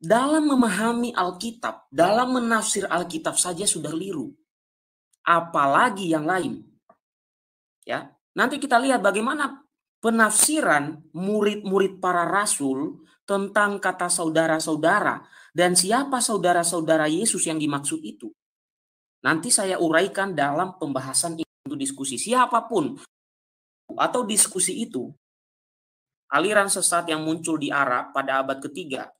Dalam memahami Alkitab, dalam menafsir Alkitab saja sudah liru. Apalagi yang lain. Ya, nanti kita lihat bagaimana penafsiran murid-murid para rasul tentang kata saudara-saudara dan siapa saudara-saudara Yesus yang dimaksud itu. Nanti saya uraikan dalam pembahasan itu diskusi siapapun atau diskusi itu aliran sesat yang muncul di Arab pada abad ketiga.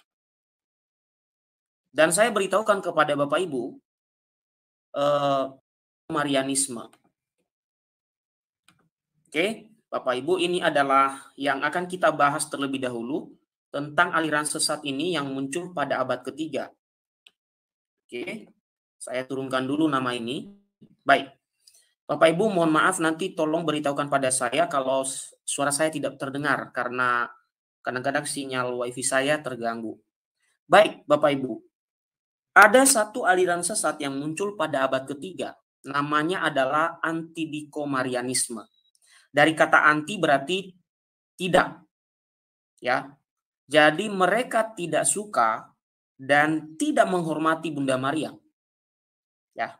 Dan saya beritahukan kepada Bapak Ibu eh, Marianisme. Oke, Bapak Ibu, ini adalah yang akan kita bahas terlebih dahulu tentang aliran sesat ini yang muncul pada abad ketiga. Oke, saya turunkan dulu nama ini. Baik. Bapak Ibu mohon maaf nanti tolong beritahukan pada saya kalau suara saya tidak terdengar karena kadang-kadang sinyal wifi saya terganggu. Baik Bapak Ibu, ada satu aliran sesat yang muncul pada abad ketiga. Namanya adalah antidikomarianisme. Dari kata anti berarti tidak. Ya, jadi mereka tidak suka dan tidak menghormati Bunda Maria. Ya.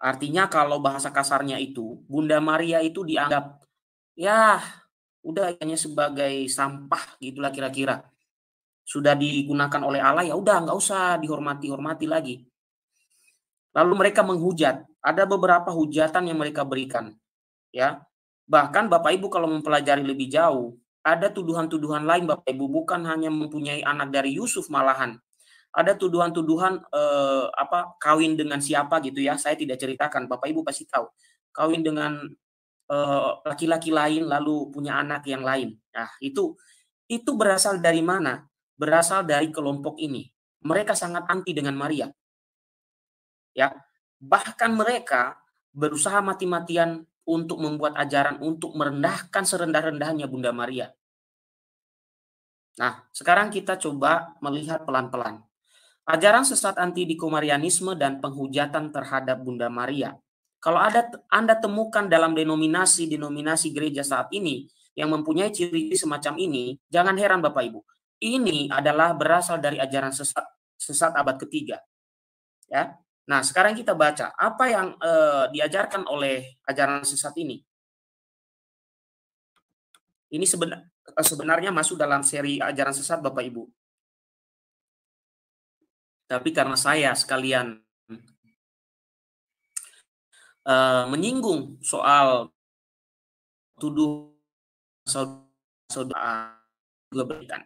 Artinya kalau bahasa kasarnya itu, Bunda Maria itu dianggap ya udah hanya sebagai sampah gitulah kira-kira. Sudah digunakan oleh Allah ya udah nggak usah dihormati-hormati lagi. Lalu mereka menghujat. Ada beberapa hujatan yang mereka berikan. Ya. Bahkan Bapak Ibu kalau mempelajari lebih jauh, ada tuduhan-tuduhan lain Bapak Ibu bukan hanya mempunyai anak dari Yusuf malahan ada tuduhan-tuduhan eh, apa kawin dengan siapa gitu ya saya tidak ceritakan bapak ibu pasti tahu kawin dengan eh, laki-laki eh, lain lalu punya anak yang lain nah itu itu berasal dari mana berasal dari kelompok ini mereka sangat anti dengan Maria ya bahkan mereka berusaha mati-matian untuk membuat ajaran untuk merendahkan serendah-rendahnya Bunda Maria. Nah, sekarang kita coba melihat pelan-pelan. Ajaran sesat anti dikomarianisme dan penghujatan terhadap Bunda Maria. Kalau ada Anda temukan dalam denominasi-denominasi gereja saat ini yang mempunyai ciri semacam ini, jangan heran Bapak Ibu. Ini adalah berasal dari ajaran sesat, sesat abad ketiga. Ya, Nah, sekarang kita baca apa yang eh, diajarkan oleh ajaran sesat ini. Ini sebenar, eh, sebenarnya masuk dalam seri ajaran sesat Bapak Ibu. Tapi karena saya sekalian eh, menyinggung soal tuduh saudara saudara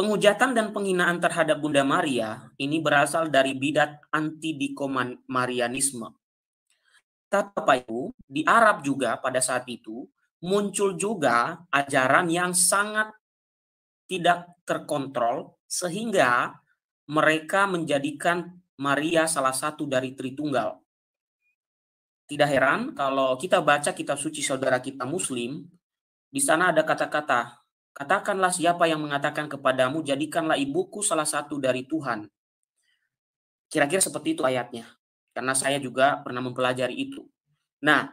Penghujatan dan penghinaan terhadap Bunda Maria ini berasal dari bidat anti dikoman Marianisme. Tapi Bapak Ibu, di Arab juga pada saat itu muncul juga ajaran yang sangat tidak terkontrol sehingga mereka menjadikan Maria salah satu dari Tritunggal. Tidak heran kalau kita baca kitab suci saudara kita Muslim, di sana ada kata-kata Katakanlah siapa yang mengatakan kepadamu, jadikanlah ibuku salah satu dari Tuhan. Kira-kira seperti itu ayatnya. Karena saya juga pernah mempelajari itu. Nah,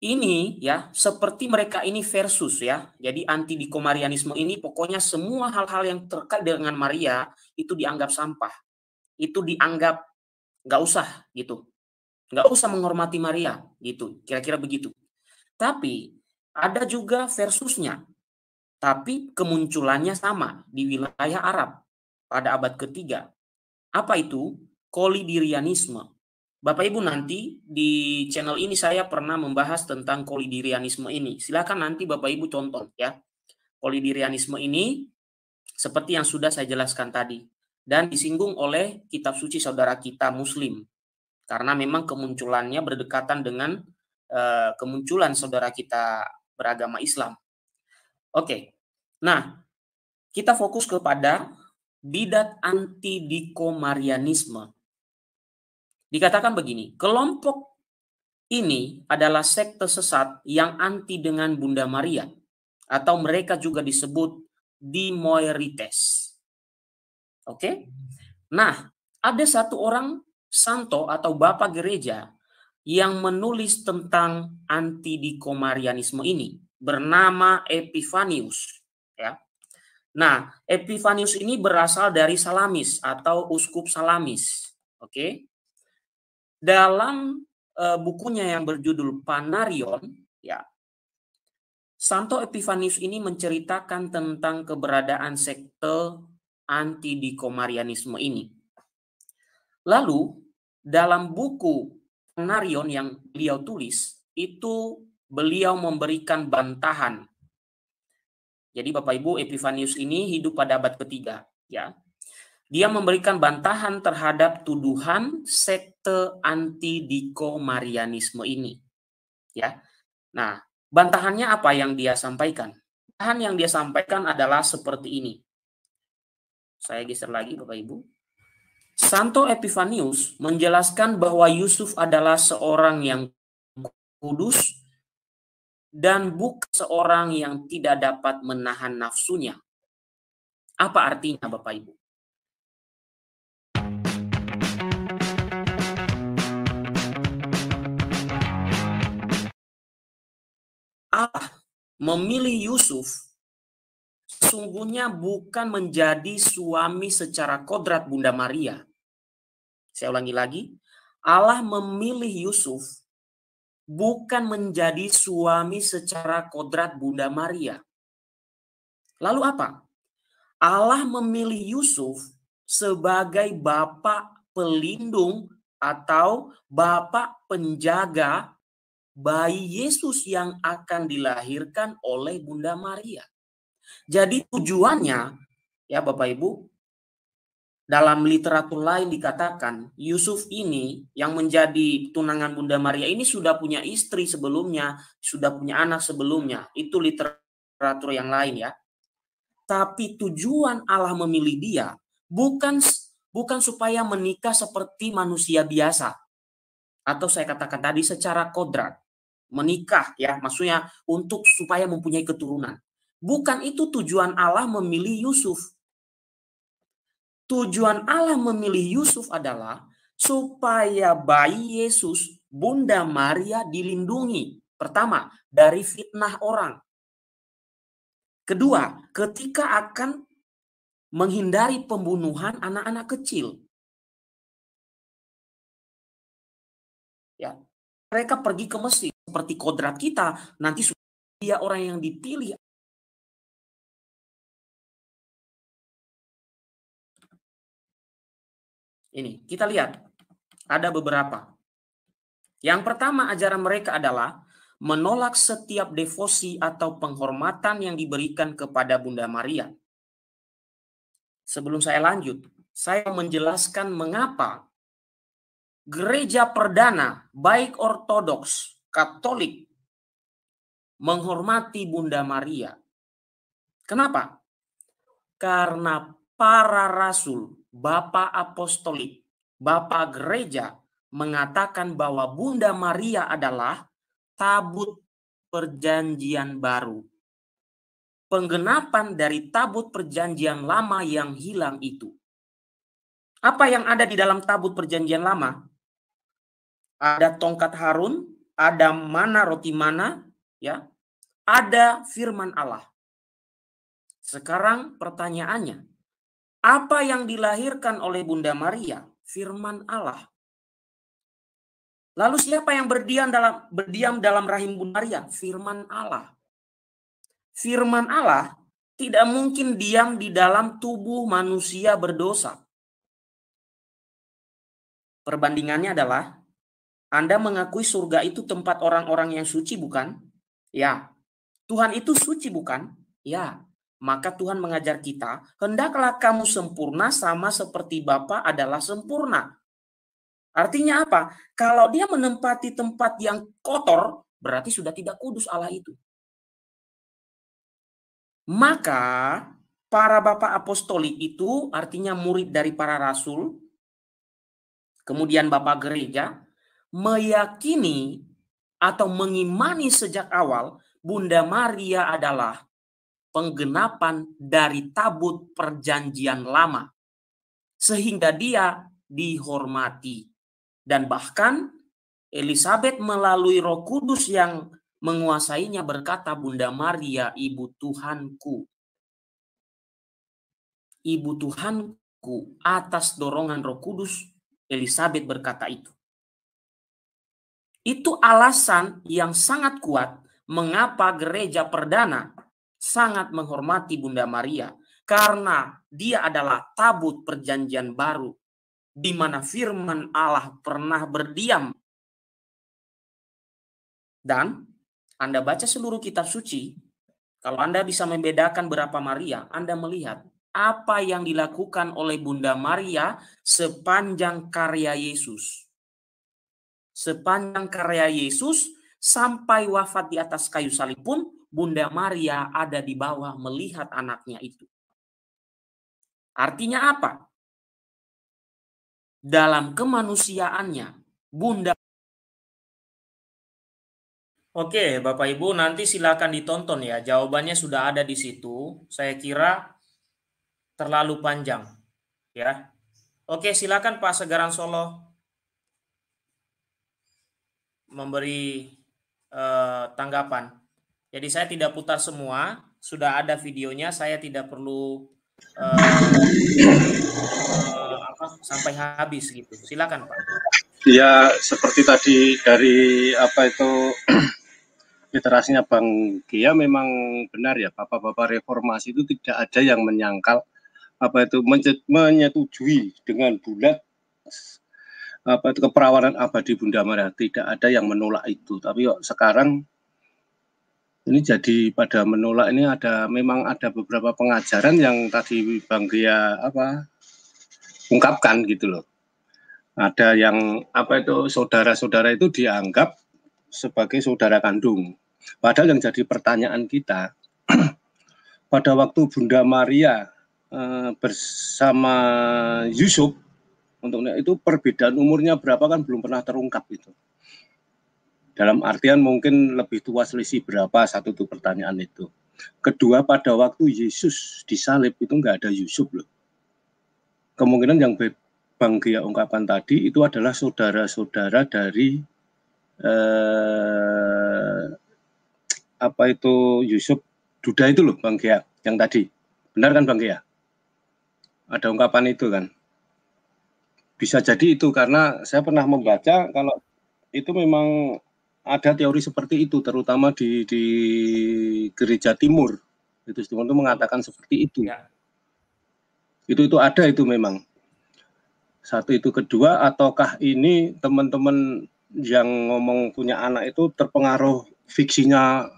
ini ya seperti mereka ini versus ya. Jadi anti dikomarianisme ini pokoknya semua hal-hal yang terkait dengan Maria itu dianggap sampah. Itu dianggap nggak usah gitu. Nggak usah menghormati Maria gitu. Kira-kira begitu. Tapi ada juga versusnya tapi kemunculannya sama di wilayah Arab pada abad ketiga. Apa itu? Kolidirianisme. Bapak Ibu nanti di channel ini saya pernah membahas tentang kolidirianisme ini. Silakan nanti Bapak Ibu tonton ya. Kolidirianisme ini seperti yang sudah saya jelaskan tadi dan disinggung oleh kitab suci saudara kita muslim karena memang kemunculannya berdekatan dengan eh, kemunculan saudara kita beragama Islam Oke. Nah, kita fokus kepada bidat anti dikomarianisme. Dikatakan begini, kelompok ini adalah sekte sesat yang anti dengan Bunda Maria atau mereka juga disebut dimoirites. Oke? Nah, ada satu orang santo atau bapak gereja yang menulis tentang anti dikomarianisme ini bernama Epifanius ya. Nah, Epifanius ini berasal dari Salamis atau uskup Salamis, oke? Dalam e, bukunya yang berjudul Panarion ya. Santo Epifanius ini menceritakan tentang keberadaan sekte anti-dikomarianisme ini. Lalu, dalam buku Panarion yang beliau tulis, itu beliau memberikan bantahan. Jadi Bapak Ibu, Epifanius ini hidup pada abad ketiga, ya. Dia memberikan bantahan terhadap tuduhan sekte anti Diko ini. Ya. Nah, bantahannya apa yang dia sampaikan? Bantahan yang dia sampaikan adalah seperti ini. Saya geser lagi Bapak Ibu. Santo Epifanius menjelaskan bahwa Yusuf adalah seorang yang kudus dan bukan seorang yang tidak dapat menahan nafsunya. Apa artinya, Bapak Ibu? Allah memilih Yusuf sesungguhnya bukan menjadi suami secara kodrat Bunda Maria. Saya ulangi lagi, Allah memilih Yusuf bukan menjadi suami secara kodrat Bunda Maria. Lalu apa? Allah memilih Yusuf sebagai bapak pelindung atau bapak penjaga bayi Yesus yang akan dilahirkan oleh Bunda Maria. Jadi tujuannya ya Bapak Ibu, dalam literatur lain dikatakan Yusuf ini yang menjadi tunangan Bunda Maria ini sudah punya istri sebelumnya, sudah punya anak sebelumnya. Itu literatur yang lain ya. Tapi tujuan Allah memilih dia bukan bukan supaya menikah seperti manusia biasa atau saya katakan tadi secara kodrat menikah ya maksudnya untuk supaya mempunyai keturunan. Bukan itu tujuan Allah memilih Yusuf tujuan Allah memilih Yusuf adalah supaya bayi Yesus, Bunda Maria dilindungi. Pertama, dari fitnah orang. Kedua, ketika akan menghindari pembunuhan anak-anak kecil. Ya, mereka pergi ke Mesir seperti kodrat kita, nanti dia orang yang dipilih Ini kita lihat ada beberapa. Yang pertama ajaran mereka adalah menolak setiap devosi atau penghormatan yang diberikan kepada Bunda Maria. Sebelum saya lanjut, saya menjelaskan mengapa gereja perdana baik ortodoks, Katolik menghormati Bunda Maria. Kenapa? Karena para rasul Bapak Apostolik, Bapak Gereja mengatakan bahwa Bunda Maria adalah tabut perjanjian baru. Penggenapan dari tabut perjanjian lama yang hilang itu. Apa yang ada di dalam tabut perjanjian lama? Ada tongkat Harun, ada mana roti mana, ya. Ada firman Allah. Sekarang pertanyaannya, apa yang dilahirkan oleh Bunda Maria? Firman Allah. Lalu siapa yang berdiam dalam berdiam dalam rahim Bunda Maria? Firman Allah. Firman Allah tidak mungkin diam di dalam tubuh manusia berdosa. Perbandingannya adalah Anda mengakui surga itu tempat orang-orang yang suci bukan? Ya. Tuhan itu suci bukan? Ya. Maka Tuhan mengajar kita, hendaklah kamu sempurna sama seperti Bapa adalah sempurna. Artinya apa? Kalau dia menempati tempat yang kotor, berarti sudah tidak kudus Allah itu. Maka para bapak apostolik itu artinya murid dari para rasul, kemudian bapak gereja, meyakini atau mengimani sejak awal Bunda Maria adalah penggenapan dari tabut perjanjian lama sehingga dia dihormati dan bahkan Elizabeth melalui Roh Kudus yang menguasainya berkata Bunda Maria ibu Tuhanku ibu Tuhanku atas dorongan Roh Kudus Elizabeth berkata itu itu alasan yang sangat kuat mengapa gereja perdana sangat menghormati Bunda Maria karena dia adalah tabut perjanjian baru di mana firman Allah pernah berdiam. Dan Anda baca seluruh kitab suci, kalau Anda bisa membedakan berapa Maria, Anda melihat apa yang dilakukan oleh Bunda Maria sepanjang karya Yesus. Sepanjang karya Yesus, Sampai wafat di atas kayu salib pun, Bunda Maria ada di bawah melihat anaknya itu. Artinya apa? Dalam kemanusiaannya, Bunda Oke, Bapak Ibu, nanti silakan ditonton ya. Jawabannya sudah ada di situ. Saya kira terlalu panjang, ya. Oke, silakan Pak Segaran Solo memberi eh, tanggapan. Jadi saya tidak putar semua, sudah ada videonya, saya tidak perlu eh, apa, sampai habis gitu. Silakan Pak. Ya seperti tadi dari apa itu literasinya Bang Kia memang benar ya bapak-bapak reformasi itu tidak ada yang menyangkal apa itu menyetujui dengan bulat apa itu keperawanan abadi Bunda Maria tidak ada yang menolak itu tapi yuk, sekarang ini jadi pada menolak ini ada memang ada beberapa pengajaran yang tadi Bang Gia apa ungkapkan gitu loh ada yang apa itu saudara-saudara itu dianggap sebagai saudara kandung padahal yang jadi pertanyaan kita pada waktu Bunda Maria eh, bersama Yusuf untuk itu perbedaan umurnya berapa kan belum pernah terungkap itu dalam artian mungkin lebih tua selisih berapa satu tuh pertanyaan itu kedua pada waktu Yesus disalib itu nggak ada Yusuf loh kemungkinan yang Bang Gia ungkapan tadi itu adalah saudara-saudara dari eh, apa itu Yusuf Duda itu loh Bang Gia yang tadi benar kan Bang Gia ada ungkapan itu kan bisa jadi itu karena saya pernah iya. membaca kalau itu memang ada teori seperti itu terutama di di gereja timur itu Simon itu mengatakan seperti itu ya. itu itu ada itu memang satu itu kedua ataukah ini teman-teman yang ngomong punya anak itu terpengaruh fiksinya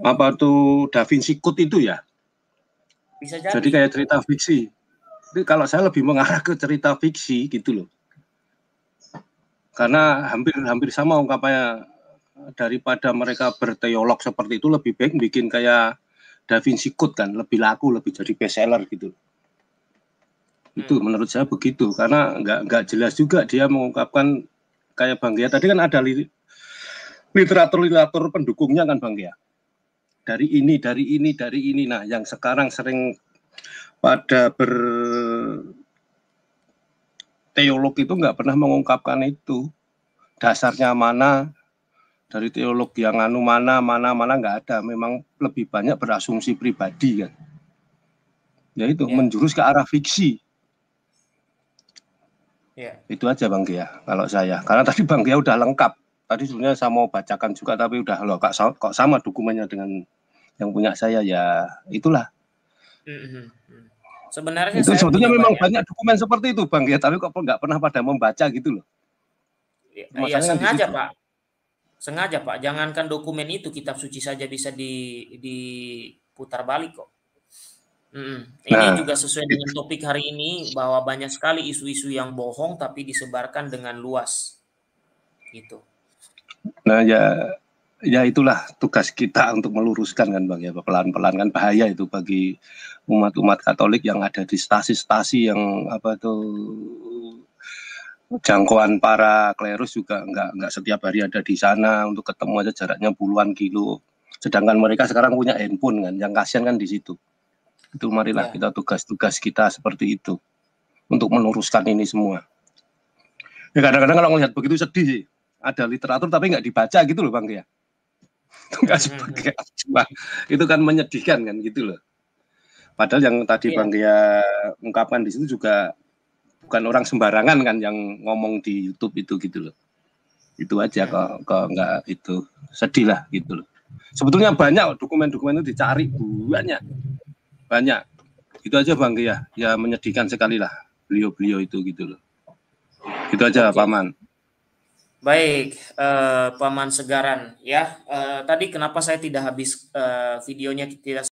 apa tuh Da Vinci Code itu ya bisa jadi. jadi kayak cerita fiksi itu kalau saya lebih mengarah ke cerita fiksi gitu loh. Karena hampir-hampir sama ungkapannya daripada mereka berteolog seperti itu lebih baik bikin kayak Da Vinci Code kan lebih laku lebih jadi bestseller gitu itu hmm. menurut saya begitu karena nggak nggak jelas juga dia mengungkapkan kayak Bang Gia tadi kan ada literatur literatur pendukungnya kan Bang Gia dari ini dari ini dari ini nah yang sekarang sering pada ber teolog itu nggak pernah mengungkapkan itu dasarnya mana dari teolog yang anu mana mana mana nggak ada memang lebih banyak berasumsi pribadi kan yaitu ya. menjurus ke arah fiksi ya. itu aja bang Gia kalau saya karena tadi bang Gia udah lengkap tadi sebenarnya saya mau bacakan juga tapi udah loh kok, kok sama dokumennya dengan yang punya saya ya itulah mm-hmm. Sebenarnya itu sebetulnya memang banyak. banyak dokumen seperti itu, Bang. Ya, tapi kok nggak pernah pada membaca gitu loh. Iya, ya, ya sengaja, Pak. Sengaja, Pak. Jangankan dokumen itu, kitab suci saja bisa di diputar balik kok. Mm. Ini nah. juga sesuai dengan topik hari ini bahwa banyak sekali isu-isu yang bohong tapi disebarkan dengan luas. Gitu. Nah, ya ya itulah tugas kita untuk meluruskan kan bang ya pelan-pelan kan bahaya itu bagi umat-umat Katolik yang ada di stasi-stasi yang apa tuh jangkauan para klerus juga nggak nggak setiap hari ada di sana untuk ketemu aja jaraknya puluhan kilo sedangkan mereka sekarang punya handphone kan yang kasihan kan di situ itu marilah ya. kita tugas-tugas kita seperti itu untuk meluruskan ini semua ya kadang-kadang kalau melihat begitu sedih sih ada literatur tapi nggak dibaca gitu loh bang ya itu kan sebagai acuan itu kan menyedihkan kan gitu loh padahal yang tadi iya. bang Gia ungkapkan di situ juga bukan orang sembarangan kan yang ngomong di YouTube itu gitu loh itu aja iya. kok kok nggak itu sedih lah gitu loh sebetulnya banyak dokumen-dokumen itu dicari banyak banyak itu aja bang Gia ya menyedihkan sekali lah beliau-beliau itu gitu loh itu aja paman Baik, uh, Paman Segaran, ya. Uh, tadi kenapa saya tidak habis uh, videonya tidak